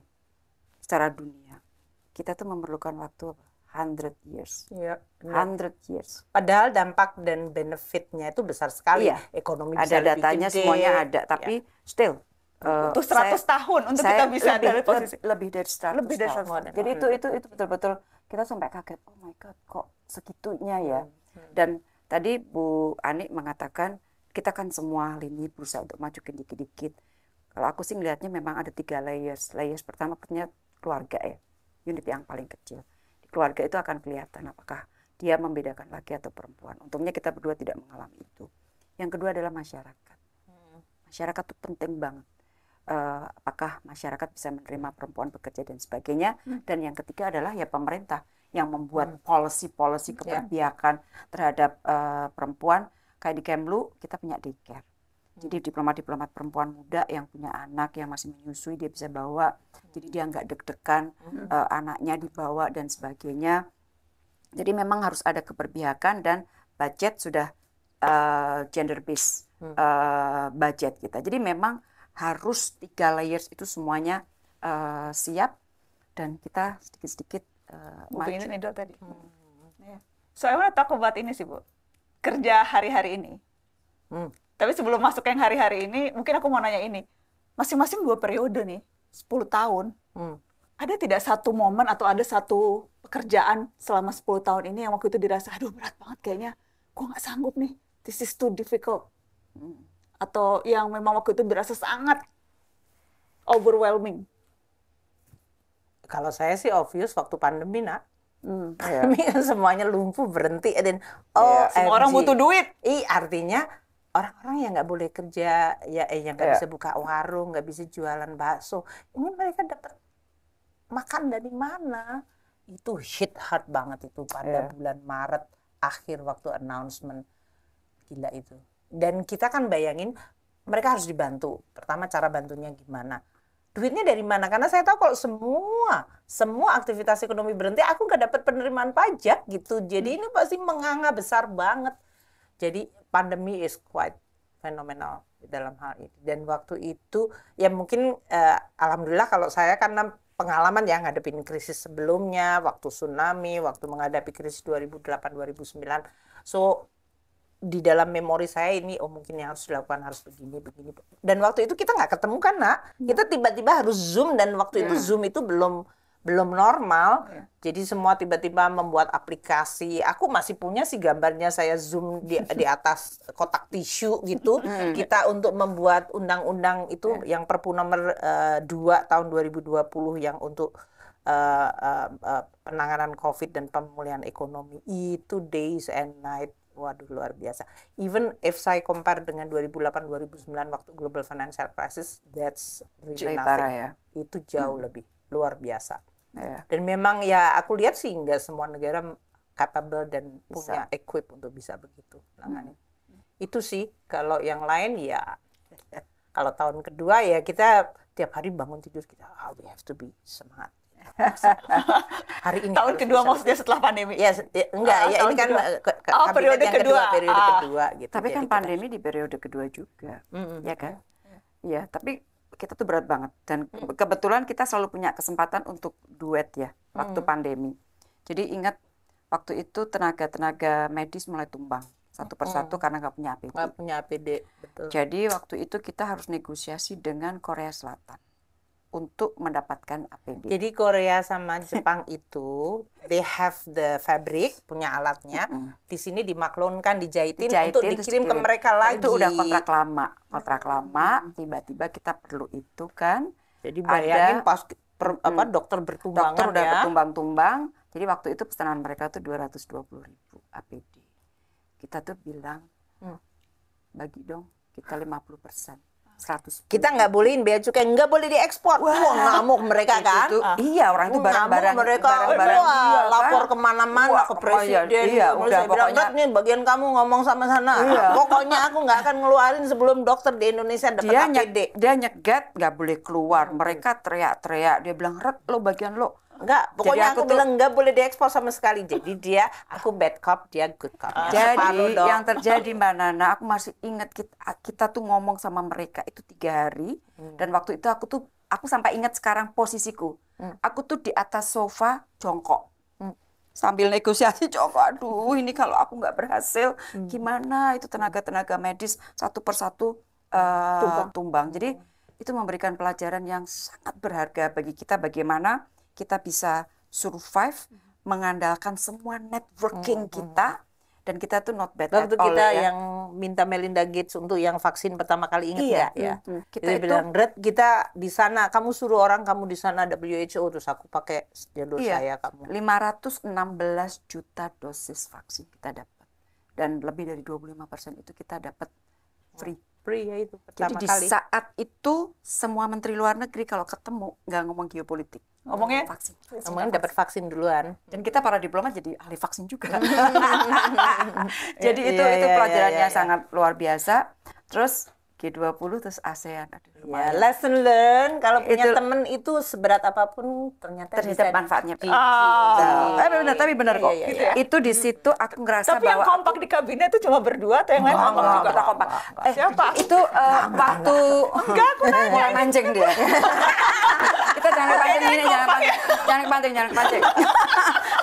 secara dunia, kita tuh memerlukan waktu 100 years. Ya, 100 years. Padahal dampak dan benefitnya itu besar sekali. Iya. Ekonomi ada datanya semuanya ada, tapi ya. still Uh, eh, 100 saya, tahun untuk kita bisa lebih, dari posisi lebih dari 100 lebih dari 100 tahun. tahun. Jadi itu hmm. itu itu betul-betul kita sampai kaget. Oh my god, kok segitunya ya. Hmm. hmm. Dan tadi Bu Ani mengatakan kita kan semua lini berusaha untuk majukin dikit-dikit. Kalau aku sih melihatnya memang ada tiga layers. Layers pertama punya keluarga ya, unit yang paling kecil. Di keluarga itu akan kelihatan apakah dia membedakan laki atau perempuan. Untungnya kita berdua tidak mengalami itu. Yang kedua adalah masyarakat. Hmm. Masyarakat itu penting banget uh, apakah masyarakat bisa menerima perempuan bekerja dan sebagainya hmm. dan yang ketiga adalah ya pemerintah yang membuat hmm. policy-policy ya. keperbiakan terhadap uh, perempuan kayak di Kemlu kita punya daycare hmm. jadi diplomat-diplomat perempuan muda yang punya anak yang masih menyusui dia bisa bawa hmm. jadi dia nggak deg-degan hmm. uh, anaknya dibawa dan sebagainya jadi memang harus ada keperbiakan dan budget sudah uh, gender based uh, budget kita jadi memang harus tiga layers itu semuanya uh, siap dan kita sedikit-sedikit uh, maju. Ini tadi. Hmm. So I want to talk about ini sih Bu, kerja hari-hari ini. Hmm. Tapi sebelum masuk yang hari-hari ini, mungkin aku mau nanya ini. Masing-masing dua periode nih, 10 tahun, hmm. ada tidak satu momen atau ada satu pekerjaan selama 10 tahun ini yang waktu itu dirasa, aduh berat banget kayaknya, gue nggak sanggup nih, this is too difficult. Hmm atau yang memang waktu itu dirasa sangat overwhelming? Kalau saya sih obvious waktu pandemi nak. Hmm. Pandemi <laughs> iya. yeah. semuanya lumpuh berhenti dan iya, oh yeah. semua orang butuh duit. I artinya orang-orang yang nggak boleh kerja ya eh, yang nggak yeah. bisa buka warung nggak bisa jualan bakso ini mereka dapat makan dari mana itu hit hard banget itu pada yeah. bulan Maret akhir waktu announcement gila itu dan kita kan bayangin mereka harus dibantu. Pertama cara bantunya gimana? Duitnya dari mana? Karena saya tahu kalau semua semua aktivitas ekonomi berhenti, aku nggak dapat penerimaan pajak gitu. Jadi hmm. ini pasti menganga besar banget. Jadi pandemi is quite fenomenal dalam hal ini. Dan waktu itu ya mungkin eh, alhamdulillah kalau saya karena pengalaman ya ngadepin krisis sebelumnya, waktu tsunami, waktu menghadapi krisis 2008-2009. So di dalam memori saya ini oh mungkin yang harus dilakukan harus begini begini dan waktu itu kita nggak ketemu kan nak iya. kita tiba-tiba harus zoom dan waktu yeah. itu iya. zoom itu belum belum normal yeah. jadi semua tiba-tiba membuat aplikasi aku masih punya sih gambarnya saya zoom di di atas kotak tisu gitu <laughs> hmm. kita untuk membuat undang-undang itu yeah. yang perpu nomor uh, eh, 2 tahun 2020 yang untuk uh, uh, uh, penanganan COVID dan pemulihan ekonomi itu days and night waduh luar biasa even if saya compare dengan 2008 2009 waktu global financial crisis that's really nothing ya. itu jauh hmm. lebih luar biasa yeah. dan memang ya aku lihat sih nggak semua negara capable dan bisa. punya equip untuk bisa begitu hmm. itu sih kalau yang lain ya kalau tahun kedua ya kita tiap hari bangun tidur kita oh, we have to be semangat hari ini tahun kedua maksudnya setelah pandemi ya, ya, enggak ah, ya ini kan kedua. Eh, oh, periode kedua, kedua periode ah. kedua gitu tapi kan Jadi pandemi kita... di periode kedua juga mm -hmm. ya kan ya tapi kita tuh berat banget dan mm. kebetulan kita selalu punya kesempatan untuk duet ya waktu mm. pandemi jadi ingat waktu itu tenaga tenaga medis mulai tumbang satu persatu mm. karena nggak punya APD. Nggak punya APD, betul. Jadi waktu itu kita harus negosiasi dengan Korea Selatan untuk mendapatkan APD. Jadi Korea sama Jepang <laughs> itu they have the fabric punya alatnya. Mm -hmm. Di sini dimaklonkan, dijahitin, dijahitin untuk dikirim ke mereka kan lagi. Itu udah kontrak lama, kontrak lama. Tiba-tiba kita perlu itu kan. Jadi bayangin ada, pas per, apa hmm, dokter bertumbang dokter udah ya. bertumbang-tumbang. Jadi waktu itu pesanan mereka tuh 220 ribu APD. Kita tuh bilang mm. bagi dong kita 50 persen 100. Kita nggak bolehin bea cukai, nggak boleh diekspor. Wah, Wah ngamuk <laughs> mereka kan? Itu, ah. Iya, orang itu barang-barang mereka barang-barang iya, kan? lapor kemana-mana ke presiden. Iya, iya udah saya pokoknya bilang, nih bagian kamu ngomong sama sana. Iya. Pokoknya aku nggak akan ngeluarin sebelum dokter di Indonesia dapat dia APD. Nyek, dia nyegat nggak boleh keluar. Mereka teriak-teriak. Dia bilang, "Ret, lo bagian lo." Enggak, pokoknya aku, aku tuh, bilang enggak boleh diekspor sama sekali. Jadi dia aku bad cop, dia good cop. Ah, jadi dong. yang terjadi Mbak Nana, aku masih ingat kita, kita tuh ngomong sama mereka itu tiga hari hmm. dan waktu itu aku tuh aku sampai ingat sekarang posisiku. Hmm. Aku tuh di atas sofa jongkok hmm. sambil negosiasi jongkok aduh ini kalau aku nggak berhasil hmm. gimana itu tenaga tenaga medis satu persatu uh, tumbang. tumbang jadi hmm. itu memberikan pelajaran yang sangat berharga bagi kita bagaimana kita bisa survive mm-hmm. mengandalkan semua networking mm-hmm. kita dan kita tuh not bad Waktu at all. kita ya. yang minta Melinda Gates untuk yang vaksin pertama kali inget iya, mm-hmm. ya? Mm, kita Jadi itu, bilang, "Red, kita di sana, kamu suruh orang kamu di sana WHO terus aku pakai jalur iya, saya kamu." 516 juta dosis vaksin kita dapat. Dan lebih dari 25% itu kita dapat free pria ya itu pertama Jadi di kali. saat itu semua menteri luar negeri kalau ketemu nggak ngomong geopolitik. Ngomongnya vaksin. Ngomongnya dapat vaksin duluan. Dan kita para diplomat jadi ahli vaksin juga. <laughs> jadi iya, itu yeah, itu yeah, iya, pelajarannya yeah, yeah. sangat luar biasa. Terus G20 terus ASEAN. Aduh, ya, lesson learn kalau punya itu, temen itu seberat apapun ternyata bisa manfaatnya. Di, oh. Nah, tapi benar tapi benar kok. Iya, iya, iya. Itu di situ aku ngerasa tapi bahwa Tapi yang kompak aku, di kabinet itu cuma berdua atau yang lain kompak enggak, juga? Enggak, kompak. Enggak, eh, Siapa? Itu uh, waktu Enggak, aku nanya. mancing dia. Kita jangan pancing ini, jangan pancing. Ya. Jangan pancing, jangan pancing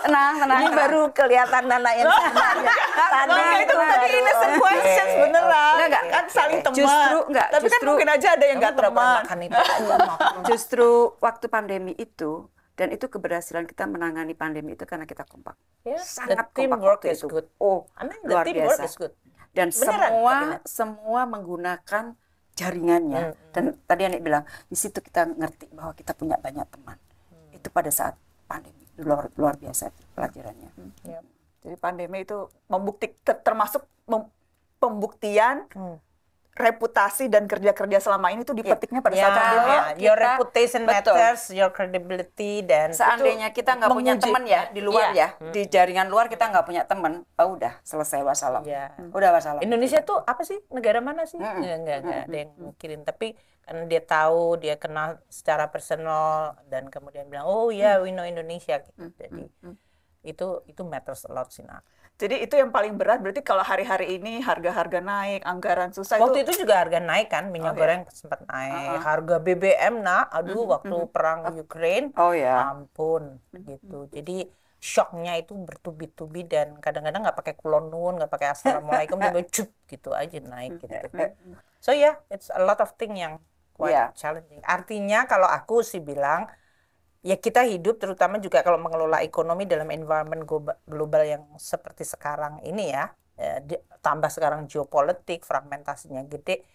tenang, tenang. Ini baru kelihatan Nana yang oh, sebenarnya. Kan tadi itu tadi innocent questions beneran. Enggak, Kan saling teman. Justru enggak. Tapi kan mungkin aja ada yang enggak teman. Iya, <laughs> justru waktu pandemi itu dan itu keberhasilan kita menangani pandemi itu karena kita kompak. Yeah, Sangat the kompak waktu itu. Good. Oh, I mean, the biasa. Is good. Dan Beneran, semua Beneran. semua menggunakan jaringannya. Mm -hmm. Dan tadi Anik bilang, di situ kita ngerti bahwa kita punya banyak teman. Mm. Itu pada saat pandemi luar luar biasa pelajarannya. Hmm. hmm. Ya. Jadi pandemi itu membuktik termasuk mem pembuktian hmm reputasi dan kerja-kerja selama ini tuh iya. dipetiknya pada ya, saat Yeah. Ya. Your reputation reputation matters, your credibility dan seandainya kita nggak punya teman ya di luar iya. ya, ya. Hmm. di jaringan luar kita nggak punya teman, oh udah selesai wassalam. yeah. Hmm. Udah wassalam. Indonesia tuh apa sih? Negara mana sih? Hmm. Nggak ya, nggak nggak ada yang mikirin. Tapi karena dia tahu, dia kenal secara personal dan kemudian bilang, oh ya, yeah, mm. we know Indonesia. mm-hmm. Jadi itu itu matters a lot sih nak. Jadi itu yang paling berat berarti kalau hari-hari ini harga-harga naik, anggaran susah Waktu itu, itu juga harga naik kan, minyak oh, iya. goreng iya. sempat naik, uh -huh. harga BBM nah, aduh mm -hmm. waktu mm -hmm. perang Ukraine, oh ya, ampun mm -hmm. gitu. Jadi shocknya itu bertubi-tubi dan kadang-kadang nggak pakai kulonun, nggak pakai assalamualaikum, cuma <laughs> cup gitu aja naik gitu. Mhm, mhm. So ya, yeah, it's a lot of thing yang quite yeah. challenging. Artinya kalau aku sih bilang ya kita hidup terutama juga kalau mengelola ekonomi dalam environment global yang seperti sekarang ini ya, ya tambah sekarang geopolitik fragmentasinya gede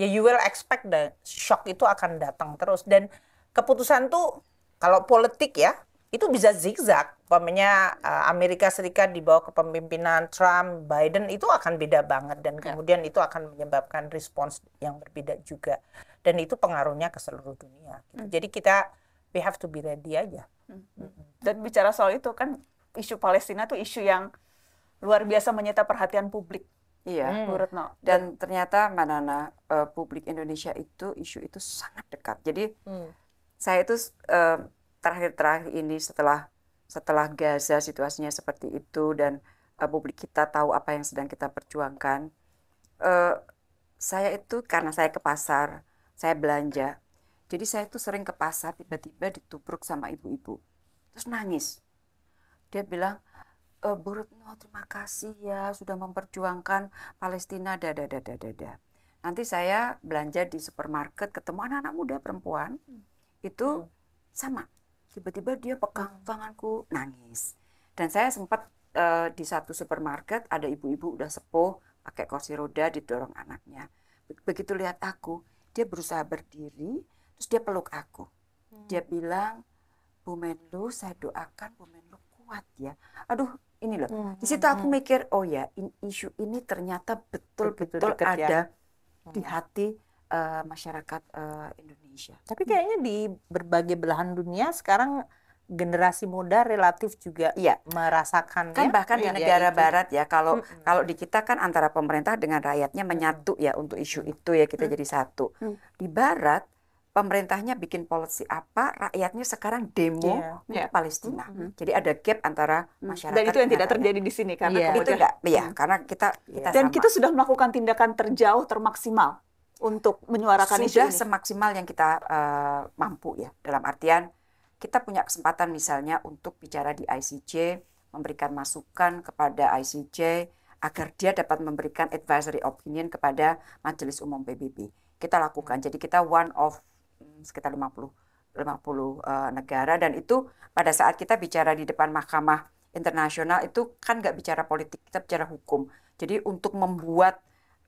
ya you will expect the shock itu akan datang terus dan keputusan tuh kalau politik ya itu bisa zigzag umpamanya eh, Amerika Serikat di bawah kepemimpinan Trump, Biden itu akan beda banget dan ya. kemudian itu akan menyebabkan respons yang berbeda juga dan itu pengaruhnya ke seluruh dunia. Hmm. Jadi kita we have to be ready aja. Hmm. Dan bicara soal itu kan isu Palestina tuh isu yang luar biasa menyita perhatian publik. Iya, hmm. Dan ternyata Mbak Nana, uh, publik Indonesia itu isu itu sangat dekat. Jadi hmm. saya itu uh, terakhir-terakhir ini setelah setelah Gaza situasinya seperti itu dan uh, publik kita tahu apa yang sedang kita perjuangkan. Uh, saya itu karena saya ke pasar, saya belanja, jadi saya tuh sering ke pasar tiba-tiba ditubruk sama ibu-ibu. Terus nangis. Dia bilang, e, Bu Retno terima kasih ya sudah memperjuangkan Palestina dadadadadada. Nanti saya belanja di supermarket ketemu anak-anak muda perempuan hmm. itu hmm. sama. Tiba-tiba dia pegang hmm. tanganku nangis. Dan saya sempat uh, di satu supermarket ada ibu-ibu udah sepuh pakai kursi roda didorong anaknya. Begitu lihat aku, dia berusaha berdiri, Terus dia peluk aku. Hmm. Dia bilang, Bu Menlu, saya doakan Bu Menlu kuat ya. Aduh, ini loh. Hmm. Di hmm, situ aku hmm. mikir, oh ya, in, isu ini ternyata betul-betul ya. ada ya. di hati uh, masyarakat uh, Indonesia. Tapi kayaknya di berbagai belahan dunia sekarang generasi muda relatif juga ya. merasakan kan ya? bahkan iya, ya, di negara ya, barat ya kalau hmm. kalau di kita kan antara pemerintah dengan rakyatnya menyatu hmm. ya untuk isu itu ya kita hmm. jadi satu. Hmm. Di barat pemerintahnya bikin policy apa, rakyatnya sekarang demo yeah. yeah. Palestina. Mm -hmm. Jadi ada gap antara mm-hmm. masyarakat. Dan itu yang tidak terjadi di sini karena yeah. Iya, itu enggak, ya, mm-hmm. karena kita, kita dan kita sudah melakukan tindakan terjauh termaksimal untuk menyuarakan sudah isu ini. semaksimal yang kita uh, mampu ya. Dalam artian kita punya kesempatan misalnya untuk bicara di ICJ, memberikan masukan kepada ICJ agar dia dapat memberikan advisory opinion kepada Majelis Umum PBB. Kita lakukan. Mm-hmm. Jadi kita one of sekitar 50 50 uh, negara dan itu pada saat kita bicara di depan mahkamah internasional itu kan nggak bicara politik kita bicara hukum jadi untuk membuat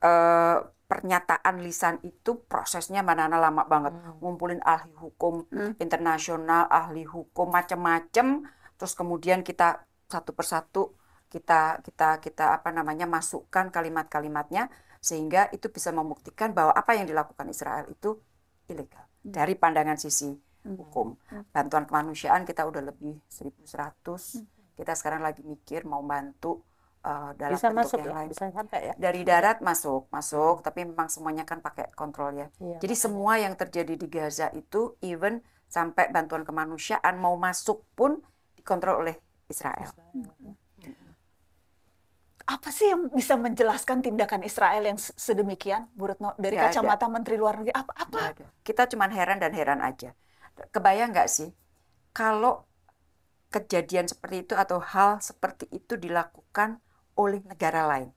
uh, pernyataan lisan itu prosesnya mana-mana lama banget hmm. ngumpulin ahli hukum hmm. internasional ahli hukum macam-macam terus kemudian kita satu persatu kita kita kita apa namanya masukkan kalimat-kalimatnya sehingga itu bisa membuktikan bahwa apa yang dilakukan Israel itu ilegal dari pandangan sisi mm-hmm. hukum. Mm-hmm. Bantuan kemanusiaan kita udah lebih 1.100. Mm-hmm. Kita sekarang lagi mikir mau bantu uh, dalam bisa bentuk masuk yang ya? lain. Bisa sampai ya. Dari iya. darat masuk, masuk. Tapi memang semuanya kan pakai kontrol ya. Iya. Jadi semua yang terjadi di Gaza itu, even sampai bantuan kemanusiaan mau masuk pun dikontrol oleh Israel. Israel apa sih yang bisa menjelaskan tindakan Israel yang sedemikian, Bu Retno? Dari gak kacamata ada. Menteri Luar Negeri, apa? apa? Kita cuma heran dan heran aja. Kebayang nggak sih, kalau kejadian seperti itu atau hal seperti itu dilakukan oleh negara lain,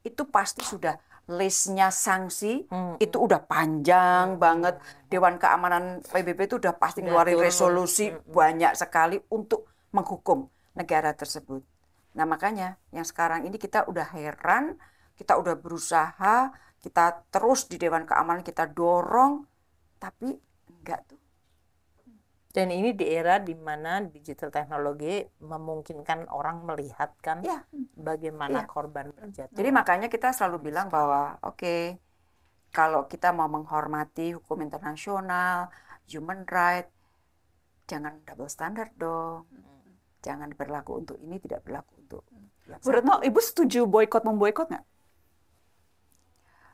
itu pasti sudah listnya sanksi hmm. itu udah panjang hmm. banget. Dewan Keamanan PBB itu udah pasti ngeluarin resolusi hmm. banyak sekali untuk menghukum negara tersebut Nah makanya yang sekarang ini kita udah heran, kita udah berusaha, kita terus di Dewan Keamanan kita dorong, tapi enggak tuh. Dan ini di era di mana digital teknologi memungkinkan orang melihat kan ya. bagaimana ya. korban berjatuh. Jadi makanya kita selalu bilang bahwa oke okay, kalau kita mau menghormati hukum internasional, human right, jangan double standard dong. Hmm. Jangan berlaku untuk ini tidak berlaku Bu Retno, Ibu setuju boykot memboykot nggak?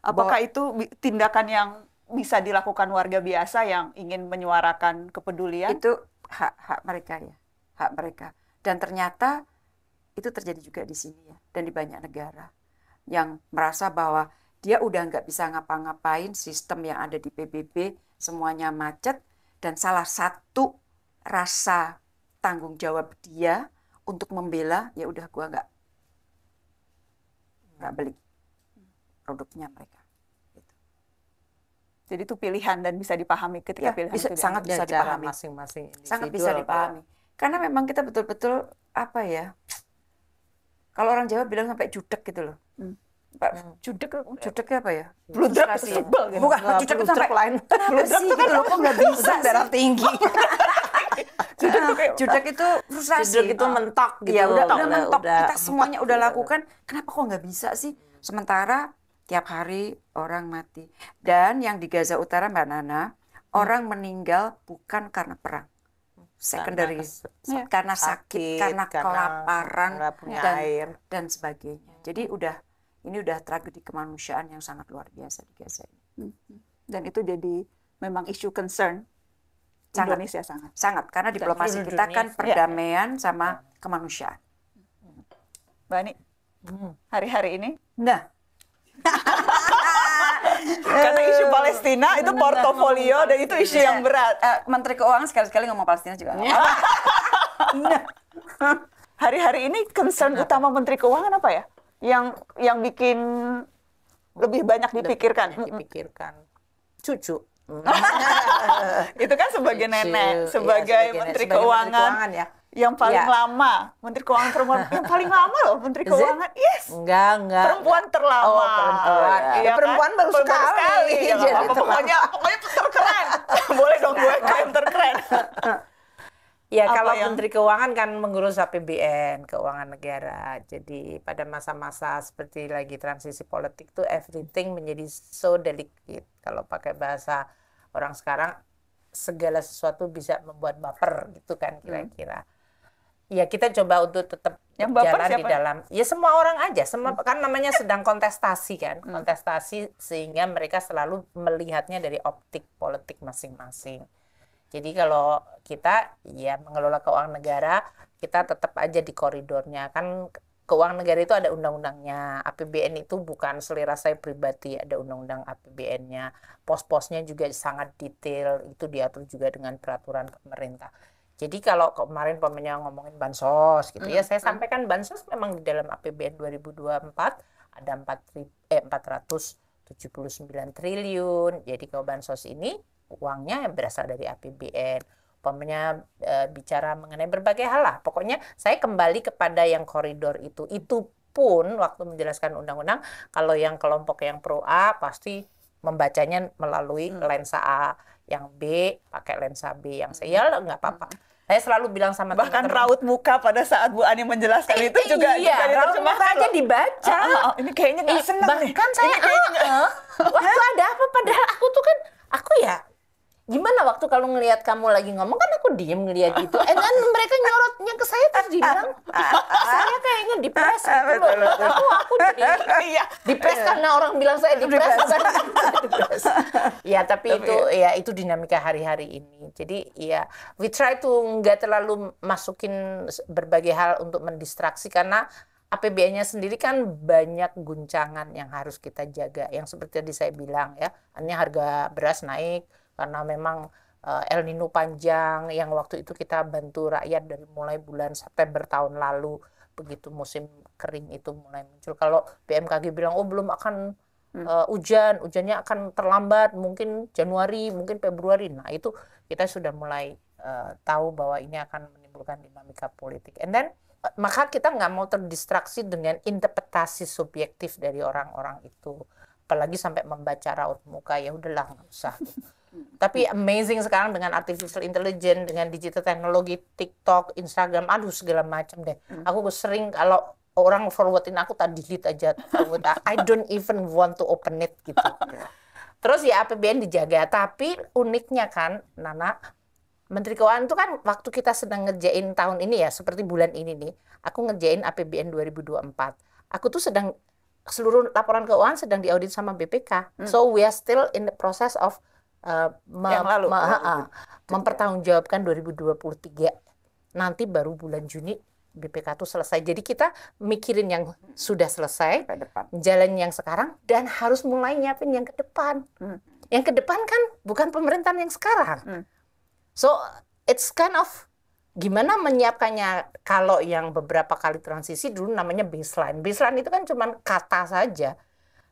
Apakah Bo itu tindakan yang bisa dilakukan warga biasa yang ingin menyuarakan kepedulian? Itu hak hak mereka ya, hak mereka. Dan ternyata itu terjadi juga di sini ya, dan di banyak negara yang merasa bahwa dia udah nggak bisa ngapa-ngapain sistem yang ada di PBB semuanya macet dan salah satu rasa tanggung jawab dia untuk membela ya udah gua nggak nggak beli produknya mereka. Gitu. Jadi itu pilihan dan bisa dipahami ketika ya, pilihan bisa, itu sangat bisa dipahami masing-masing sangat bisa dipahami karena memang kita betul-betul apa ya kalau orang Jawa bilang sampai judek gitu loh. Hmm. Pak, hmm. judek oh, judeknya apa ya? ya? Iya. Bludrek sebel gitu. Bukan, judek itu sampai lain. Kenapa sih gitu loh, kok nggak bisa <laughs> darah tinggi. Jodoh tuh ah, kayak judak itu frustasi judak itu ah. mentok gitu ya udah, udah, mentok udah, kita semuanya udah gitu. lakukan kenapa kok nggak bisa sih sementara tiap hari orang mati dan yang di Gaza Utara mbak Nana hmm. orang meninggal bukan karena perang secondary karena, iya. karena sakit, sakit karena, karena kelaparan dan air. dan sebagainya hmm. jadi udah ini udah tragedi kemanusiaan yang sangat luar biasa di Gaza ini. Hmm. Dan itu jadi memang isu concern Sangat. Indonesia sangat. Sangat, karena diplomasi kita kan iya. perdamaian ya. sama iya. kemanusiaan. Mbak Ani, hmm. hari-hari ini? Nah. <laughs> Karena isu Palestina uh, itu portofolio dan itu isu iya. yang berat. Uh, Menteri Keuangan sekali-sekali ngomong Palestina juga. nah, <laughs> hari-hari ini concern Kenapa? utama Menteri Keuangan apa ya? Yang yang bikin lebih banyak dipikirkan. Lebih banyak dipikirkan. Cucu. <laughs> itu kan sebagai nenek, iya, sebagai, ya, sebagai menteri nenek, keuangan. menteri keuangan ya yang paling ya. lama menteri keuangan perempuan <laughs> yang paling lama loh menteri keuangan yes enggak enggak perempuan terlama oh, perempuan ya, ya, perempuan kan? baru perempuan sekali, sekali. <laughs> Ya, jadi apa, pokoknya pokoknya terkeren boleh dong gue klaim terkeren Ya apa kalau yang... Menteri Keuangan kan mengurus APBN, keuangan negara. Jadi pada masa-masa seperti lagi transisi politik tuh everything menjadi so delicate kalau pakai bahasa orang sekarang segala sesuatu bisa membuat baper gitu kan hmm. kira-kira. Ya kita coba untuk tetap yang jalan siapa? di dalam. Ya semua orang aja, semua hmm. kan namanya sedang kontestasi kan, hmm. kontestasi sehingga mereka selalu melihatnya dari optik politik masing-masing. Jadi kalau kita ya mengelola keuangan negara, kita tetap aja di koridornya kan keuangan negara itu ada undang-undangnya. APBN itu bukan selera saya pribadi, ada undang-undang APBN-nya. Pos-posnya juga sangat detail, itu diatur juga dengan peraturan pemerintah. Jadi kalau kemarin pemenya ngomongin bansos gitu mm ya, saya sampaikan bansos memang di dalam APBN 2024 ada 4 eh 479 triliun. Jadi kalau bansos ini uangnya yang berasal dari APBN umpamanya e, bicara mengenai berbagai hal lah. Pokoknya saya kembali kepada yang koridor itu. Itu pun waktu menjelaskan undang-undang, kalau yang kelompok yang pro A pasti membacanya melalui hmm. lensa A, yang B pakai lensa B, yang C hmm. ya nggak apa-apa. Hmm. Saya selalu bilang sama bahkan teman -teman, raut muka pada saat Bu Ani menjelaskan eh, itu juga iya, juga raut muka aja dibaca. Oh, oh, oh, ini kayaknya nggak eh, seneng bahkan nih. saya, ini kayaknya... waktu ada apa padahal aku tuh kan aku ya gimana waktu kalau ngelihat kamu lagi ngomong kan aku diem ngelihat gitu and then mereka nyorotnya ke saya terus dibilang saya kayaknya depres gitu loh aku aku jadi iya. depres karena orang bilang saya depres kan? <laughs> ya tapi, itu ya. ya itu dinamika hari-hari ini jadi ya we try to nggak terlalu masukin berbagai hal untuk mendistraksi karena APBN-nya sendiri kan banyak guncangan yang harus kita jaga. Yang seperti tadi saya bilang ya, ini harga beras naik, karena memang uh, El Nino panjang yang waktu itu kita bantu rakyat dari mulai bulan September tahun lalu begitu musim kering itu mulai muncul. Kalau BMKG bilang oh belum akan uh, hujan, hujannya akan terlambat, mungkin Januari, mungkin Februari. Nah, itu kita sudah mulai uh, tahu bahwa ini akan menimbulkan dinamika politik. And then maka kita nggak mau terdistraksi dengan interpretasi subjektif dari orang-orang itu apalagi sampai membaca raut muka ya udahlah nggak usah tapi amazing sekarang dengan artificial intelligence, dengan digital teknologi, TikTok, Instagram, aduh segala macam deh. Hmm. Aku sering kalau orang forwardin aku tak delete aja. <laughs> I don't even want to open it gitu. <laughs> Terus ya APBN dijaga, tapi uniknya kan Nana, Menteri Keuangan itu kan waktu kita sedang ngerjain tahun ini ya, seperti bulan ini nih, aku ngerjain APBN 2024. Aku tuh sedang seluruh laporan keuangan sedang diaudit sama BPK. Hmm. So we are still in the process of uh, me yang lalu, lalu. Oh, gitu. mempertanggungjawabkan 2023 nanti baru bulan Juni BPK itu selesai. Jadi kita mikirin yang sudah selesai, jalan yang sekarang, dan harus mulai nyiapin yang ke depan. Hmm. Yang ke depan kan bukan pemerintahan yang sekarang. Hmm. So it's kind of gimana menyiapkannya kalau yang beberapa kali transisi dulu namanya baseline. Baseline itu kan cuma kata saja.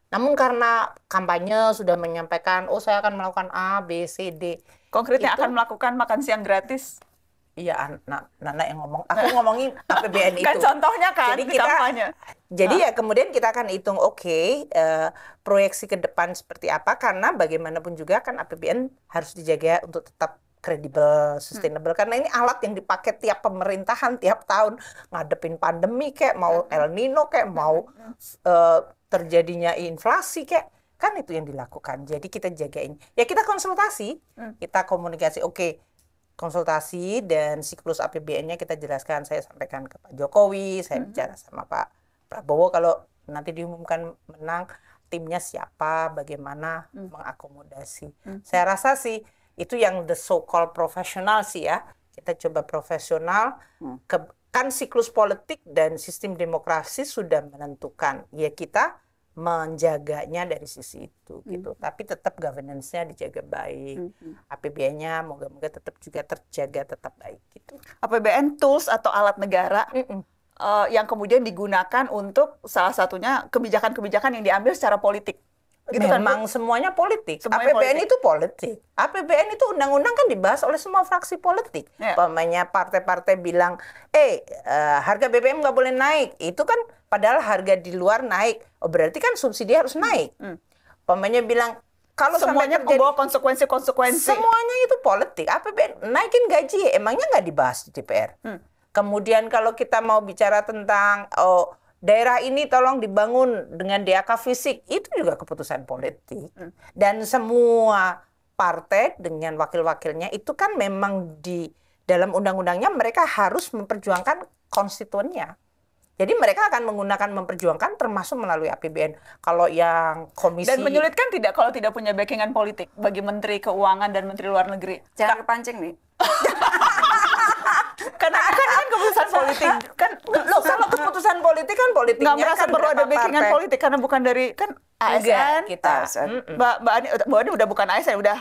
Namun karena kampanye sudah menyampaikan, oh saya akan melakukan A, B, C, D. Konkretnya itu, akan melakukan makan siang gratis? Iya, anak Nana yang ngomong. Aku ngomongin APBN <laughs> kan itu. Kan contohnya kan jadi kita, kampanye. Jadi Hah? ya kemudian kita akan hitung, oke, okay, uh, eh, proyeksi ke depan seperti apa. Karena bagaimanapun juga kan APBN harus dijaga untuk tetap kredibel, hmm. sustainable. Hmm. Karena ini alat yang dipakai tiap pemerintahan tiap tahun ngadepin pandemi kayak mau hmm. El Nino kayak mau uh, terjadinya inflasi kayak kan itu yang dilakukan jadi kita jagain ya kita konsultasi hmm. kita komunikasi oke konsultasi dan siklus APBN-nya kita jelaskan saya sampaikan ke Pak Jokowi saya hmm. bicara sama Pak Prabowo kalau nanti diumumkan menang timnya siapa bagaimana hmm. mengakomodasi saya rasa sih itu yang the so called profesional sih ya kita coba profesional ke kan siklus politik dan sistem demokrasi sudah menentukan ya kita menjaganya dari sisi itu hmm. gitu tapi tetap governance-nya dijaga baik hmm. hmm. APBN-nya moga-moga tetap juga terjaga tetap baik gitu APBN tools atau alat negara hmm. uh, yang kemudian digunakan untuk salah satunya kebijakan-kebijakan yang diambil secara politik Gitu Memang kan? semuanya politik. Semuanya APBN politik. itu politik. APBN itu undang-undang kan dibahas oleh semua fraksi politik. Yeah. partai-partai bilang, eh uh, harga BBM nggak boleh naik. Itu kan padahal harga di luar naik. Oh, berarti kan subsidi harus hmm. naik. Hmm. Pemainnya bilang, kalau semuanya terjadi, membawa konsekuensi-konsekuensi. Semuanya itu politik. APBN naikin gaji emangnya nggak dibahas di DPR. Hmm. Kemudian kalau kita mau bicara tentang oh daerah ini tolong dibangun dengan DAK fisik itu juga keputusan politik dan semua partai dengan wakil-wakilnya itu kan memang di dalam undang-undangnya mereka harus memperjuangkan konstituennya jadi mereka akan menggunakan memperjuangkan termasuk melalui APBN. Kalau yang komisi dan menyulitkan tidak kalau tidak punya backingan politik bagi Menteri Keuangan dan Menteri Luar Negeri. Jangan kepancing nih. <laughs> karena kan, kan, kan keputusan politik kan lo kalau keputusan politik kan politiknya nggak merasa kan perlu ada backingan partai. politik karena bukan dari kan ASN kita ah, mbak mbak Ani mbak Ani udah bukan ASN udah,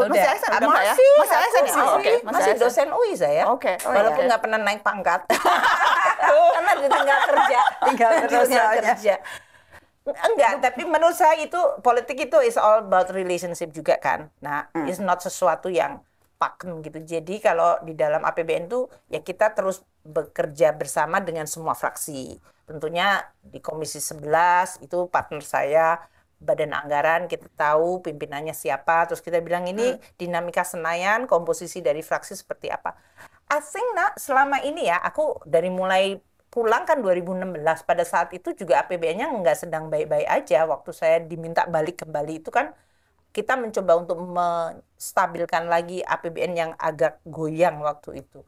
udah. masih ASN ah, udah ya? masih, ya masih oh, ASN masih, oke okay. masih, masih dosen UI saya oke okay. oh, iya. walaupun nggak iya. pernah naik pangkat <laughs> karena ditinggal kerja tinggal kerja, kerja Enggak, tapi menurut saya itu politik itu is all about relationship juga kan. Nah, mm. it's not sesuatu yang pakem gitu. Jadi kalau di dalam APBN tuh ya kita terus bekerja bersama dengan semua fraksi. Tentunya di Komisi 11 itu partner saya Badan Anggaran kita tahu pimpinannya siapa terus kita bilang ini hmm. dinamika Senayan komposisi dari fraksi seperti apa. asing nak selama ini ya aku dari mulai pulang kan 2016 pada saat itu juga APBN-nya nggak sedang baik-baik aja waktu saya diminta balik kembali itu kan kita mencoba untuk menstabilkan lagi APBN yang agak goyang waktu itu.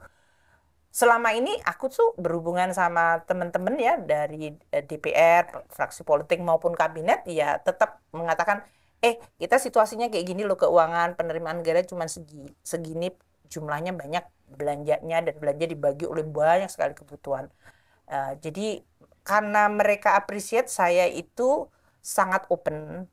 Selama ini aku tuh berhubungan sama teman-teman ya dari eh, DPR, fraksi politik maupun kabinet ya tetap mengatakan eh kita situasinya kayak gini loh keuangan penerimaan negara cuma segi, segini jumlahnya banyak belanjanya dan belanja dibagi oleh banyak sekali kebutuhan. Uh, jadi karena mereka appreciate saya itu sangat open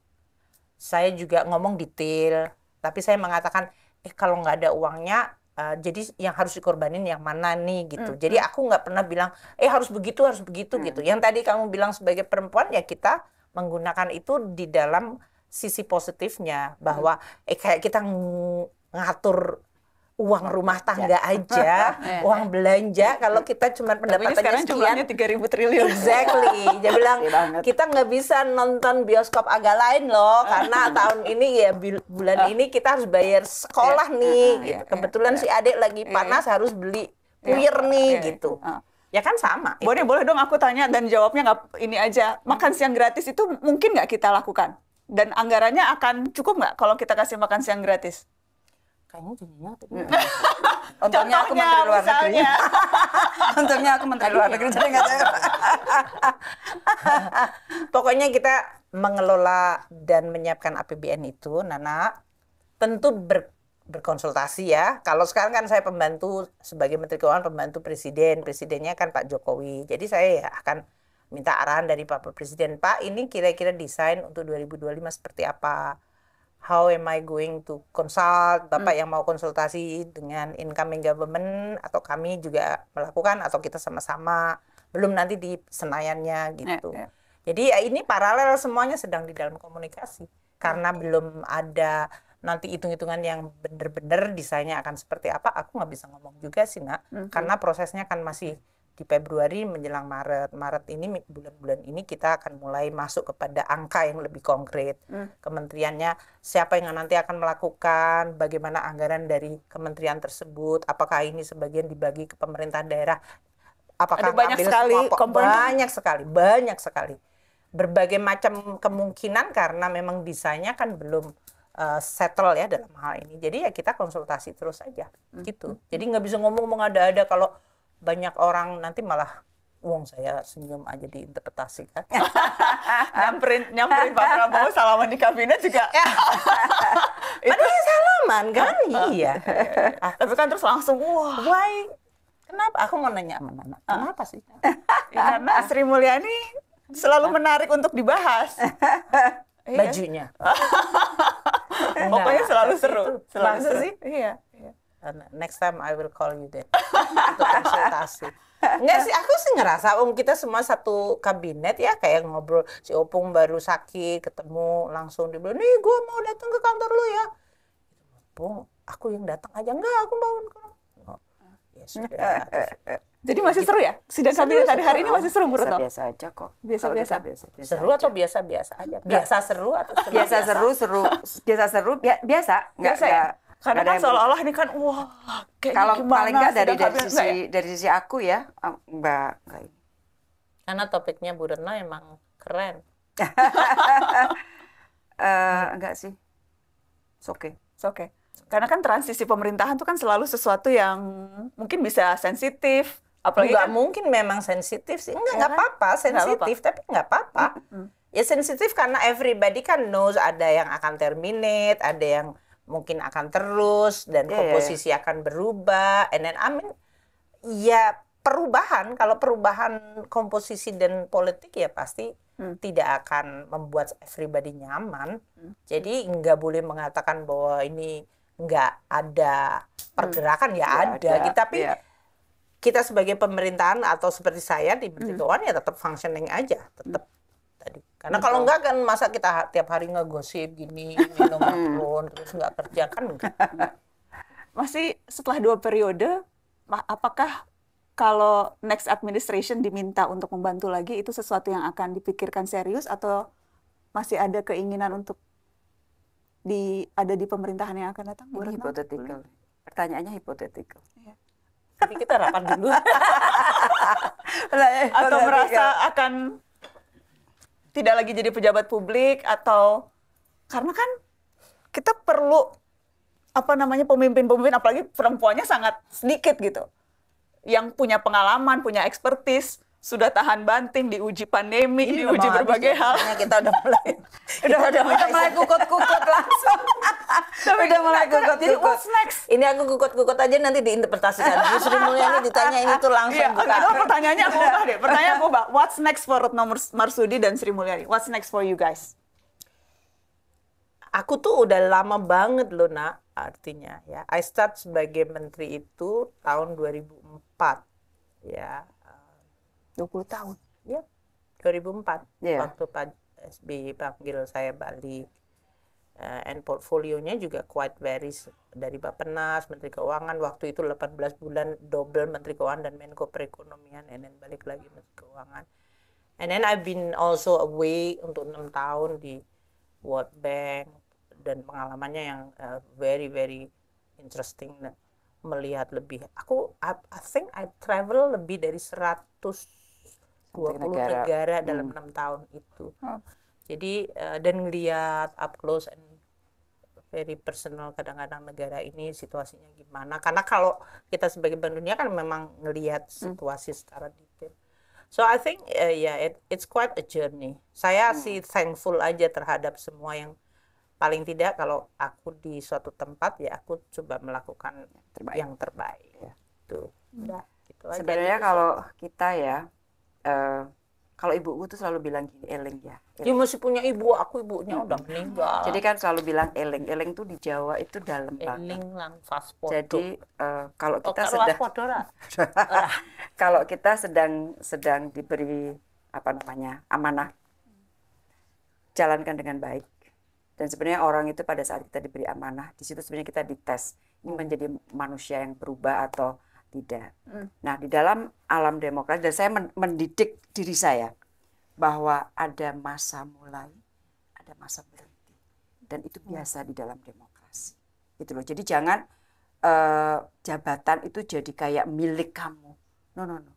saya juga ngomong detail tapi saya mengatakan eh kalau nggak ada uangnya uh, jadi yang harus dikorbanin yang mana nih gitu. Mm. Jadi hmm. aku nggak pernah bilang eh harus begitu harus begitu mm. gitu. Yang tadi kamu bilang sebagai perempuan ya kita menggunakan itu di dalam sisi positifnya bahwa mm. eh kayak kita ngatur uang rumah iya. tangga aja, <laughs> iya. uang belanja. Kalau kita cuma pendapatannya sekarang sekian, tiga ribu triliun. Exactly. Dia bilang kita nggak bisa nonton bioskop agak lain loh, <laughs> karena tahun ini ya bulan ini kita harus bayar sekolah iya. nih. Gitu. Kebetulan si adik lagi panas harus beli puyer nih gitu. Ya kan sama. Boleh boleh dong aku tanya dan jawabnya nggak ini aja. Makan siang gratis itu mungkin nggak kita lakukan? Dan anggarannya akan cukup nggak kalau kita kasih makan siang gratis? kayaknya jadinya tapi <laughs> untungnya aku menteri luar negeri <laughs> untungnya aku menteri luar negeri jadi nggak tahu <laughs> pokoknya kita mengelola dan menyiapkan APBN itu Nana tentu ber, berkonsultasi ya kalau sekarang kan saya pembantu sebagai menteri keuangan pembantu presiden presidennya kan Pak Jokowi jadi saya ya akan minta arahan dari Pak Presiden Pak ini kira-kira desain untuk 2025 seperti apa how am I going to consult Bapak hmm. yang mau konsultasi dengan incoming government atau kami juga melakukan atau kita sama-sama belum nanti di senayannya gitu. Yeah, yeah. Jadi ya ini paralel semuanya sedang di dalam komunikasi karena belum ada nanti hitung-hitungan yang benar-benar desainnya akan seperti apa aku nggak bisa ngomong juga sih nak mm -hmm. karena prosesnya kan masih di Februari menjelang Maret. Maret ini bulan-bulan ini kita akan mulai masuk kepada angka yang lebih konkret. Hmm. Kementeriannya siapa yang nanti akan melakukan, bagaimana anggaran dari kementerian tersebut, apakah ini sebagian dibagi ke pemerintah daerah, apakah Ada banyak sekali komponen. banyak sekali, banyak sekali. Berbagai macam kemungkinan karena memang desainnya kan belum eh, settle ya dalam hal ini. Jadi ya kita konsultasi terus aja hmm. gitu. Hmm. Jadi nggak bisa ngomong-ngomong ada-ada kalau banyak orang nanti malah Wong saya senyum aja kan <laughs> nyamperin nyamperin Pak Prabowo salaman di kabinet juga. <laughs> itu Padahal salaman kan? <laughs> iya. Ah, tapi kan terus langsung wah. Why? Kenapa? Aku mau nanya sama Nana. Kenapa sih? Ya, karena Sri Mulyani selalu menarik untuk dibahas. Iya. Bajunya. Pokoknya nah, selalu seru. Selalu seru. Iya. iya. Uh, next time I will call you then untuk konsultasi. Enggak sih, aku sih ngerasa om um, kita semua satu kabinet ya kayak ngobrol si Opung baru sakit ketemu langsung dibilang nih gue mau datang ke kantor lu ya. Opung, aku yang datang aja enggak, aku mau. Oh, ya Jadi masih seru ya? Sidang kabinet hari hari ini masih seru menurut lo? Biasa aja kok. Biasa-biasa. Seru atau biasa-biasa aja? Biasa seru atau seru? Biasa seru, seru. Biasa seru, biasa. Enggak, biasa ya? Karena kan seolah-olah ini kan wah kayak kalau gimana, paling nggak dari dari sisi ya? dari sisi aku ya Mbak. Karena topiknya Bu Rena emang keren. uh, <laughs> eh, enggak iya. sih. oke okay. It's okay. Karena kan transisi pemerintahan itu kan selalu sesuatu yang mungkin bisa sensitif. Apalagi nggak kan, mungkin memang sensitif sih. Enggak, enggak iya kan? apa-apa sensitif, apa. tapi enggak apa-apa. Mm -hmm. Ya sensitif karena everybody kan knows ada yang akan terminate, ada yang mungkin akan terus dan yeah, iya, komposisi iya. akan berubah and then I mean ya perubahan kalau perubahan komposisi dan politik ya pasti hmm. tidak akan membuat everybody nyaman hmm. jadi nggak boleh mengatakan bahwa ini nggak ada hmm. pergerakan hmm. ya, ya ada, ada. Kita, tapi yeah. kita sebagai pemerintahan atau seperti saya di Menteri hmm. ya tetap functioning aja tetap hmm karena kalau enggak kan masa kita tiap hari ngegosip gini, minum ampun, <laughs> terus enggak kerja kan enggak. <laughs> Masih setelah dua periode, apakah kalau next administration diminta untuk membantu lagi itu sesuatu yang akan dipikirkan serius atau masih ada keinginan untuk di ada di pemerintahan yang akan datang? Ini hipotetikal. Pertanyaannya hipotetikal. Tapi iya. kita rapat dulu. <laughs> Eh, atau merasa ya. akan tidak lagi jadi pejabat publik atau karena kan kita perlu apa namanya pemimpin-pemimpin apalagi perempuannya sangat sedikit gitu yang punya pengalaman punya ekspertis sudah tahan banting diuji pandemi, ini iya, diuji berbagai hal. Kita udah mulai, <laughs> kita udah, udah mulai, kukut-kukut langsung. <laughs> Tapi udah mulai kukut-kukut. Jadi what's next? Ini aku kukut-kukut aja nanti diinterpretasikan. Justru <laughs> Mulyani ditanya ini tuh langsung ya, bukan. pertanyaannya aku ubah deh. Pertanyaan aku ubah. What's next for Retno Marsudi dan Sri Mulyani? What's next for you guys? Aku tuh udah lama banget loh nak artinya ya. I start sebagai menteri itu tahun 2004 ya 20 tahun. Ya. 2004 yeah. waktu Pak SBY panggil saya balik. Uh, eh, and nya juga quite varies dari Bappenas, Menteri Keuangan waktu itu 18 bulan double Menteri Keuangan dan Menko Perekonomian and then balik lagi Menteri Keuangan. And then I've been also away untuk enam tahun di World Bank dan pengalamannya yang uh, very very interesting melihat lebih. Aku I, I think I travel lebih dari 100 20 negara, negara hmm. dalam enam tahun itu. Hmm. Jadi uh, dan ngelihat up close and very personal kadang-kadang negara ini situasinya gimana karena kalau kita sebagai bank dunia kan memang ngelihat hmm. situasi hmm. secara detail. So I think uh, ya yeah, it, it's quite a journey. Saya hmm. sih thankful aja terhadap semua yang paling tidak kalau aku di suatu tempat ya aku coba melakukan terbaik. yang terbaik. Ya. Tuh. Hmm. Sebenarnya kalau kita ya uh, kalau ibuku tuh selalu bilang gini eleng ya eleng. dia masih punya ibu aku ibunya udah meninggal jadi kan selalu bilang eleng eleng tuh di Jawa itu dalam banget eleng lang faspodo. jadi uh, kalau oh, kita oh, sedang <laughs> kalau kita sedang sedang diberi apa namanya amanah jalankan dengan baik dan sebenarnya orang itu pada saat kita diberi amanah di situ sebenarnya kita dites menjadi manusia yang berubah atau tidak. Hmm. Nah, di dalam alam demokrasi dan saya mendidik diri saya bahwa ada masa mulai, ada masa berhenti. Dan itu hmm. biasa hmm. di dalam demokrasi. Gitu loh. Jadi jangan uh, jabatan itu jadi kayak milik kamu. No, no, no.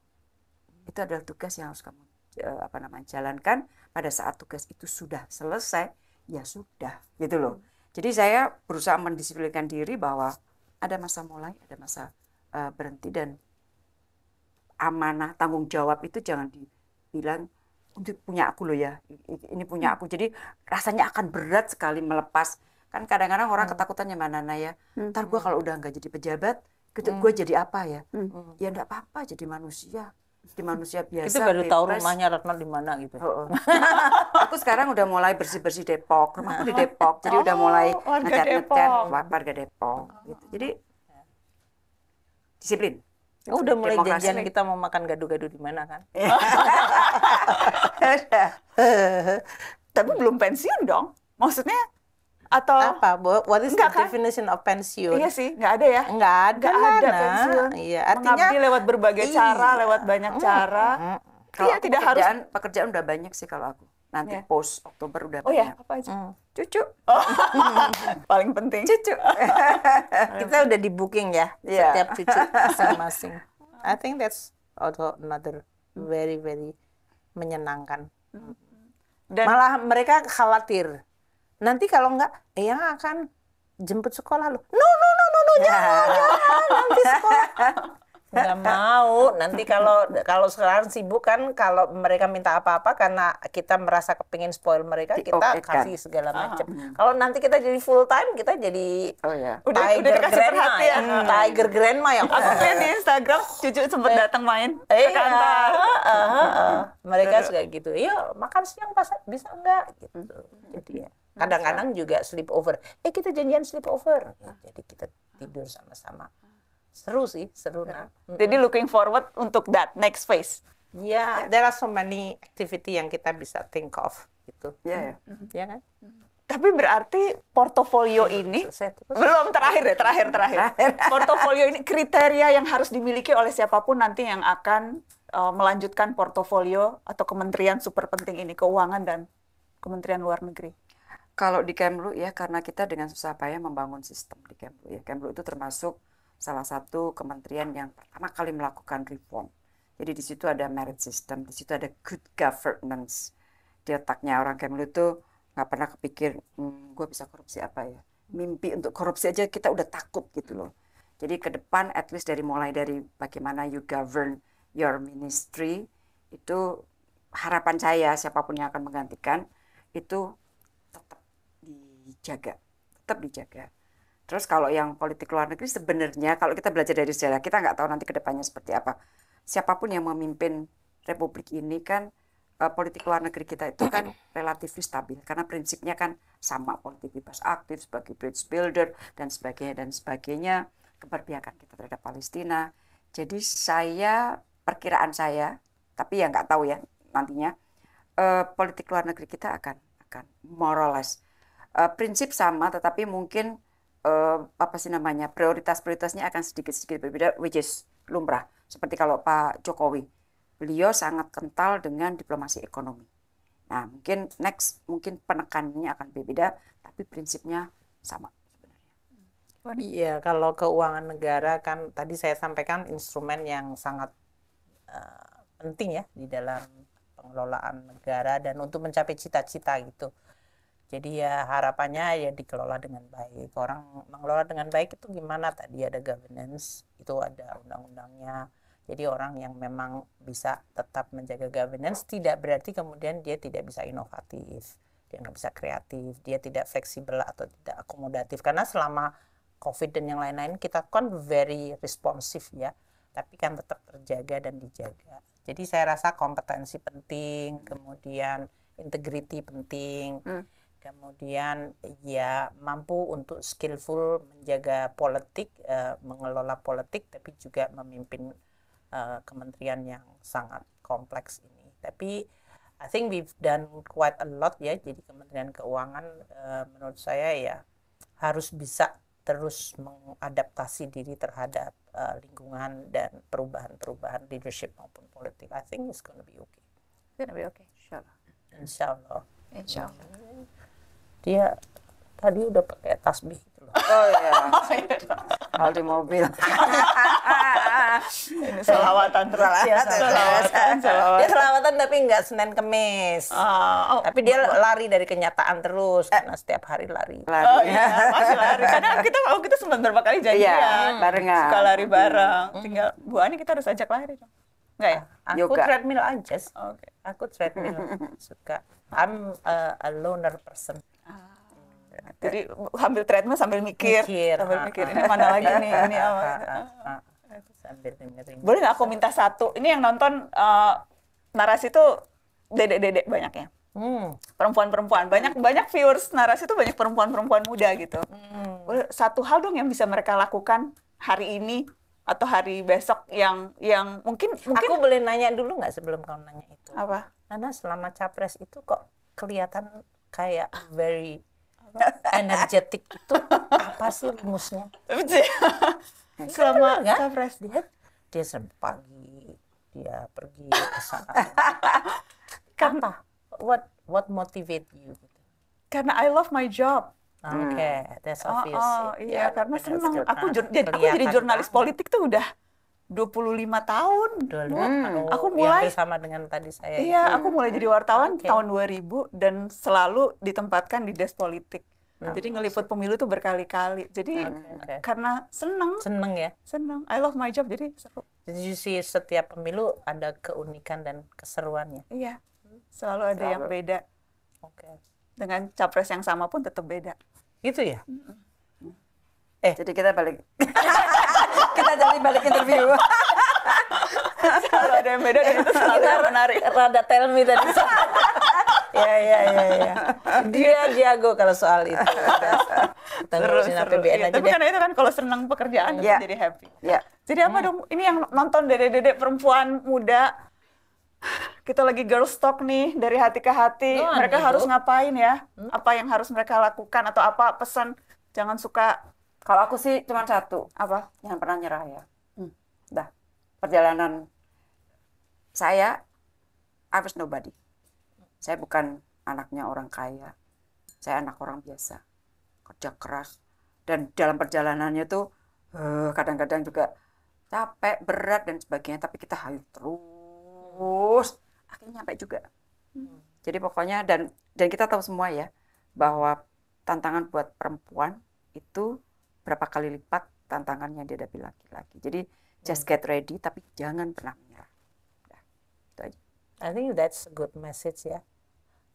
Itu adalah tugas yang harus kamu uh, apa namanya jalankan pada saat tugas itu sudah selesai, ya sudah, gitu loh. Hmm. Jadi saya berusaha mendisiplinkan diri bahwa ada masa mulai, ada masa uh, berhenti dan amanah tanggung jawab itu jangan dibilang untuk punya aku loh ya ini punya hmm. aku jadi rasanya akan berat sekali melepas kan kadang-kadang orang hmm. ketakutannya mana nah ya hmm. ntar gue hmm. kalau udah nggak jadi pejabat gitu hmm. gue jadi apa ya hmm. ya nggak apa-apa jadi manusia jadi manusia biasa itu baru tahu rumahnya Ratna di mana gitu oh, oh. <laughs> aku sekarang udah mulai bersih bersih Depok rumahku di <laughs> Depok jadi oh, udah mulai oh, ngecat ngecat warga Depok gitu. jadi disiplin. Oh, udah mulai Demokrasi janjian nih. kita mau makan gaduh-gaduh di mana kan? <laughs> Tapi belum pensiun dong. Maksudnya atau apa? What is the kan? definition of pensiun? Iya sih, nggak ada ya? Nggak ada. Nggak ada pensiun. Iya, artinya Mengabdi lewat berbagai iya. cara, lewat banyak cara. Mm -hmm. Kalau iya, tidak pekerjaan, harus pekerjaan udah banyak sih kalau aku nanti yeah. post Oktober udah oh, ya, banyak. Oh ya, apa aja? Mm. Cucu. Oh. <laughs> Paling penting. Cucu. <laughs> Kita udah di booking ya yeah. setiap cucu <laughs> masing-masing. I think that's also another very very menyenangkan. Hmm. Dan malah mereka khawatir. Nanti kalau enggak, Eyang eh, akan jemput sekolah loh. No no no no no yeah. jangan, jangan nanti sekolah nggak <laughs> mau nanti kalau kalau sekarang sibuk kan kalau mereka minta apa-apa karena kita merasa kepingin spoil mereka kita okay, kasih segala ah. macam kalau nanti kita jadi full time kita jadi oh, yeah. tiger udah udah grandma ya. hmm. tiger grandma yang aku lihat di Instagram cucu sempet eh. datang main eh, ke iya. kantor iya. uh, uh, uh. mereka suka gitu iya makan siang pas bisa enggak gitu hmm. jadi ya kadang-kadang juga sleep over eh kita janjian sleep over jadi kita tidur sama-sama seru sih seru nah. Jadi looking forward untuk that next phase. Yeah, there are so many activity yang kita bisa think of gitu. Iya, ya, yeah, ya. Yeah. Yeah, kan? Tapi berarti portofolio iya, ini belum terakhir ya, terakhir terakhir. <laughs> portofolio ini kriteria yang harus dimiliki oleh siapapun nanti yang akan uh, melanjutkan portofolio atau kementerian super penting ini keuangan dan Kementerian Luar Negeri. Kalau di Kemlu ya karena kita dengan susah payah membangun sistem di Kemlu ya. Kemlu itu termasuk salah satu kementerian yang pertama kali melakukan reform. Jadi di situ ada merit system, di situ ada good governance. Di otaknya orang kayak itu nggak pernah kepikir, hmm, gue bisa korupsi apa ya. Mimpi untuk korupsi aja kita udah takut gitu loh. Jadi ke depan at least dari mulai dari bagaimana you govern your ministry itu harapan saya siapapun yang akan menggantikan itu tetap dijaga, tetap dijaga. Terus kalau yang politik luar negeri sebenarnya kalau kita belajar dari sejarah kita nggak tahu nanti kedepannya seperti apa. Siapapun yang memimpin republik ini kan eh, politik luar negeri kita itu kan relatif stabil karena prinsipnya kan sama politik bebas aktif sebagai bridge builder dan sebagainya dan sebagainya keberpihakan kita terhadap Palestina. Jadi saya perkiraan saya tapi ya nggak tahu ya nantinya eh, politik luar negeri kita akan akan moralis uh, eh, prinsip sama tetapi mungkin uh, apa sih namanya prioritas-prioritasnya akan sedikit-sedikit berbeda, which is lumrah. Seperti kalau Pak Jokowi, beliau sangat kental dengan diplomasi ekonomi. Nah, mungkin next mungkin penekannya akan berbeda, tapi prinsipnya sama. Iya, kalau keuangan negara kan tadi saya sampaikan instrumen yang sangat uh, penting ya di dalam pengelolaan negara dan untuk mencapai cita-cita gitu. Jadi ya harapannya ya dikelola dengan baik. Orang mengelola dengan baik itu gimana? Tadi ada governance, itu ada undang-undangnya. Jadi orang yang memang bisa tetap menjaga governance tidak berarti kemudian dia tidak bisa inovatif, dia nggak bisa kreatif, dia tidak fleksibel atau tidak akomodatif. Karena selama COVID dan yang lain-lain kita kan very responsif ya, tapi kan tetap terjaga dan dijaga. Jadi saya rasa kompetensi penting, kemudian integriti penting. Hmm kemudian ya mampu untuk skillful menjaga politik, uh, mengelola politik, tapi juga memimpin uh, kementerian yang sangat kompleks ini. Tapi I think we've done quite a lot ya. Jadi Kementerian Keuangan uh, menurut saya ya harus bisa terus mengadaptasi diri terhadap uh, lingkungan dan perubahan-perubahan leadership maupun politik. I think it's gonna be okay. It's gonna be okay. Insyaallah. Insyaallah. Insyaallah dia tadi udah pakai tasbih gitu loh. Oh iya. Kalau <laughs> oh, iya. di mobil. <laughs> Ini selawatan terlalu. Iya, iya, selawatan. selawatan. Dia selawatan tapi nggak senen Kemis. Oh, oh, tapi dia lari dari kenyataan terus eh. karena setiap hari lari. lari. Oh iya, masih lari. Karena kita oh, kita berapa kali janjian. Iya, barengan. Suka lari bareng. Tinggal Bu Ani kita harus ajak lari dong. Enggak ya? Ah, aku treadmill aja sih. Aku treadmill <laughs> suka. I'm a, a loner person jadi sambil treatment sambil mikir, mikir. sambil mikir ini mana lagi nih <laughs> ini apa sambil dengerin boleh nggak aku minta satu ini yang nonton uh, narasi itu dedek-dedek banyaknya Hmm. perempuan-perempuan banyak banyak viewers narasi itu banyak perempuan-perempuan muda gitu hmm. satu hal dong yang bisa mereka lakukan hari ini atau hari besok yang yang mungkin mungkin aku boleh nanya dulu nggak sebelum kamu nanya itu apa karena selama capres itu kok kelihatan kayak very energetik itu apa sih rumusnya? Kan selama kan? fresh diet, dia pagi, dia pergi ke sana. <laughs> Kenapa? What what motivate you? Karena I love my job. Ah, oke, okay, hmm. that's oh, obvious. Oh, oh iya, yeah, karena senang. Aku, ah, aku jadi jurnalis ah. politik tuh udah 25 tahun. 25. Hmm. Aku mulai ya, sama dengan tadi saya. Iya, hmm. aku mulai jadi wartawan okay. tahun 2000 dan selalu ditempatkan di desk politik. Hmm. Jadi ngeliput pemilu tuh berkali-kali. Jadi okay, karena seneng. Seneng ya. Seneng. I love my job jadi seru. Jadi you setiap pemilu ada keunikan dan keseruannya. Iya. Selalu ada selalu. yang beda. Oke. Okay. Dengan capres yang sama pun tetap beda. Gitu ya? Mm -mm. Eh. Jadi kita balik. <laughs> kita jadi balik interview. <laughs> Kalau ada yang beda dan itu selalu kita yang menarik. Rada tell me tadi. <laughs> ya, ya, ya, ya. Dia jago kalau soal itu. <laughs> Kita ngurusin APBN ya, aja Tapi deh. karena itu kan kalau senang pekerjaan yeah. jadi happy. Yeah. Jadi apa hmm. dong, ini yang nonton dede-dede perempuan muda, kita lagi girl stock nih dari hati ke hati. Oh, mereka harus ngapain ya? Hmm. Apa yang harus mereka lakukan atau apa pesan jangan suka kalau aku sih cuma satu, apa? Jangan pernah nyerah ya. Hmm. Dah, perjalanan saya, I was nobody. Saya bukan anaknya orang kaya. Saya anak orang biasa. Kerja keras. Dan dalam perjalanannya tuh, eh, kadang-kadang juga capek, berat, dan sebagainya. Tapi kita hayu terus. Akhirnya sampai juga. Hmm. Jadi pokoknya, dan, dan kita tahu semua ya, bahwa tantangan buat perempuan itu berapa kali lipat tantangannya yang dihadapi laki-laki. Jadi hmm. just get ready tapi jangan pernah menyerah. Ya, itu aja. I think that's a good message ya.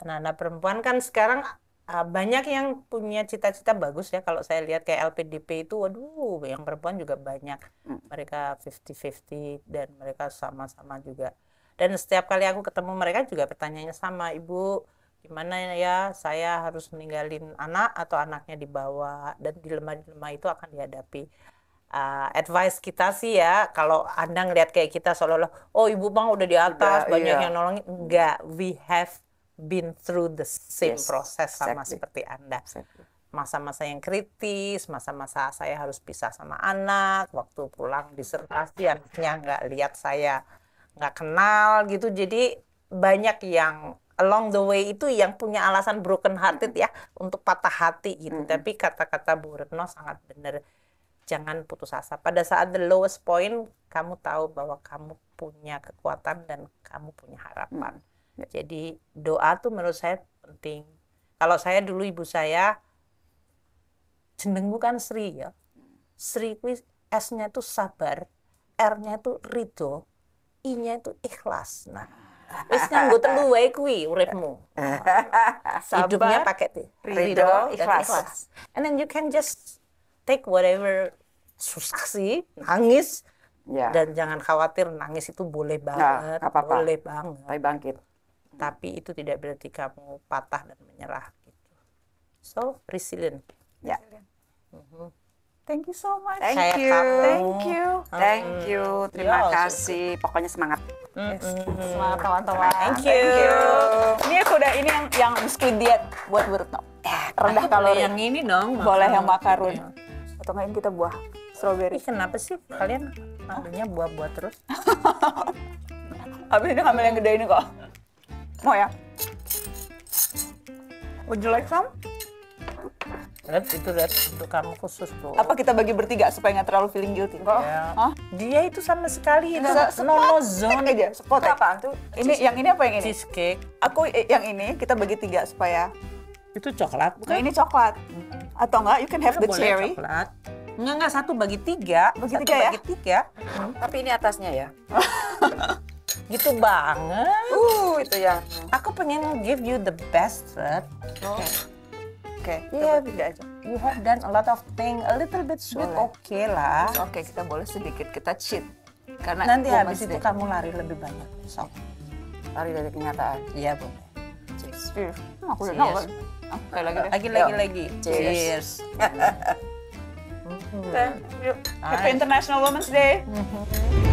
Anak-anak perempuan kan sekarang uh, banyak yang punya cita-cita bagus ya kalau saya lihat kayak LPDP itu waduh yang perempuan juga banyak hmm. mereka 50-50 dan mereka sama-sama juga dan setiap kali aku ketemu mereka juga pertanyaannya sama ibu gimana ya saya harus meninggalin anak atau anaknya dibawa dan dilema-dilema itu akan dihadapi uh, advice kita sih ya kalau anda ngelihat kayak kita seolah-olah oh ibu bang udah di atas udah, iya. banyak iya. yang nolongin enggak we have been through the same yes, proses sama exactly. seperti anda masa-masa yang kritis masa-masa saya harus pisah sama anak waktu pulang disertasi anaknya nggak lihat saya nggak kenal gitu jadi banyak yang along the way itu yang punya alasan broken hearted ya untuk patah hati gitu. hmm Tapi kata-kata Bu Retno sangat benar. Jangan putus asa. Pada saat the lowest point, kamu tahu bahwa kamu punya kekuatan dan kamu punya harapan. Mm-hmm. Jadi doa tuh menurut saya penting. Kalau saya dulu ibu saya jenengku kan Sri ya. Sri S-nya itu sabar, R-nya itu ridho, I-nya itu ikhlas. Nah, Wis nganggo telu wae kuwi uripmu. <laughs> Hidupnya pakai ridho, ikhlas. And then you can just take whatever susah sih, nangis. Yeah. Dan jangan khawatir nangis itu boleh nah, banget, nah, apa -apa. boleh banget. Boleh bangkit. Tapi itu tidak berarti kamu patah dan menyerah gitu. So resilient. Ya. Mm -hmm. Thank you so much. Thank Kayak you. Kamu. Thank you. Thank you. Terima yeah, kasih. Pokoknya semangat. Yes. Semangat teman-teman. Thank, you. Thank you. Ini aku udah ini yang yang meski diet buat Bruno. Eh, rendah kalori. Yang ini dong. Boleh yang makarun. Yeah. Atau enggak kita buah strawberry. Ih, kenapa sih kalian ambilnya buah-buah terus? Habis <laughs> ini ngambil yang gede ini kok. Mau ya? Would you like some? Red itu red untuk kamu khusus tuh. Apa kita bagi bertiga supaya nggak terlalu feeling guilty? Kok? Iya. Yeah. Hah? Dia itu sama sekali nah, no, no, no zone aja. Spot apa tuh? Ini yang ini apa yang ini? Cheesecake. Aku eh, yang ini kita bagi tiga supaya. Itu coklat nah, bukan? ini coklat. Atau nggak? You can have iya, the boleh cherry. Coklat. Nggak enggak satu bagi tiga. Bagi satu tiga bagi ya? Bagi tiga. Hmm. Tapi ini atasnya ya. <laughs> gitu banget. Uh itu ya. Aku pengen give you the best, Fred. Oh. Okay okay, you have aja. you have done a lot of thing a little bit sweet oke okay lah oke okay, kita boleh sedikit kita cheat karena nanti habis itu kamu lari lebih banyak So, lari dari kenyataan iya boleh cheers oh, aku udah cheers. lagi deh. lagi lagi lagi cheers, cheers. Mm <laughs> -hmm. Happy International Women's Day. Mm -hmm.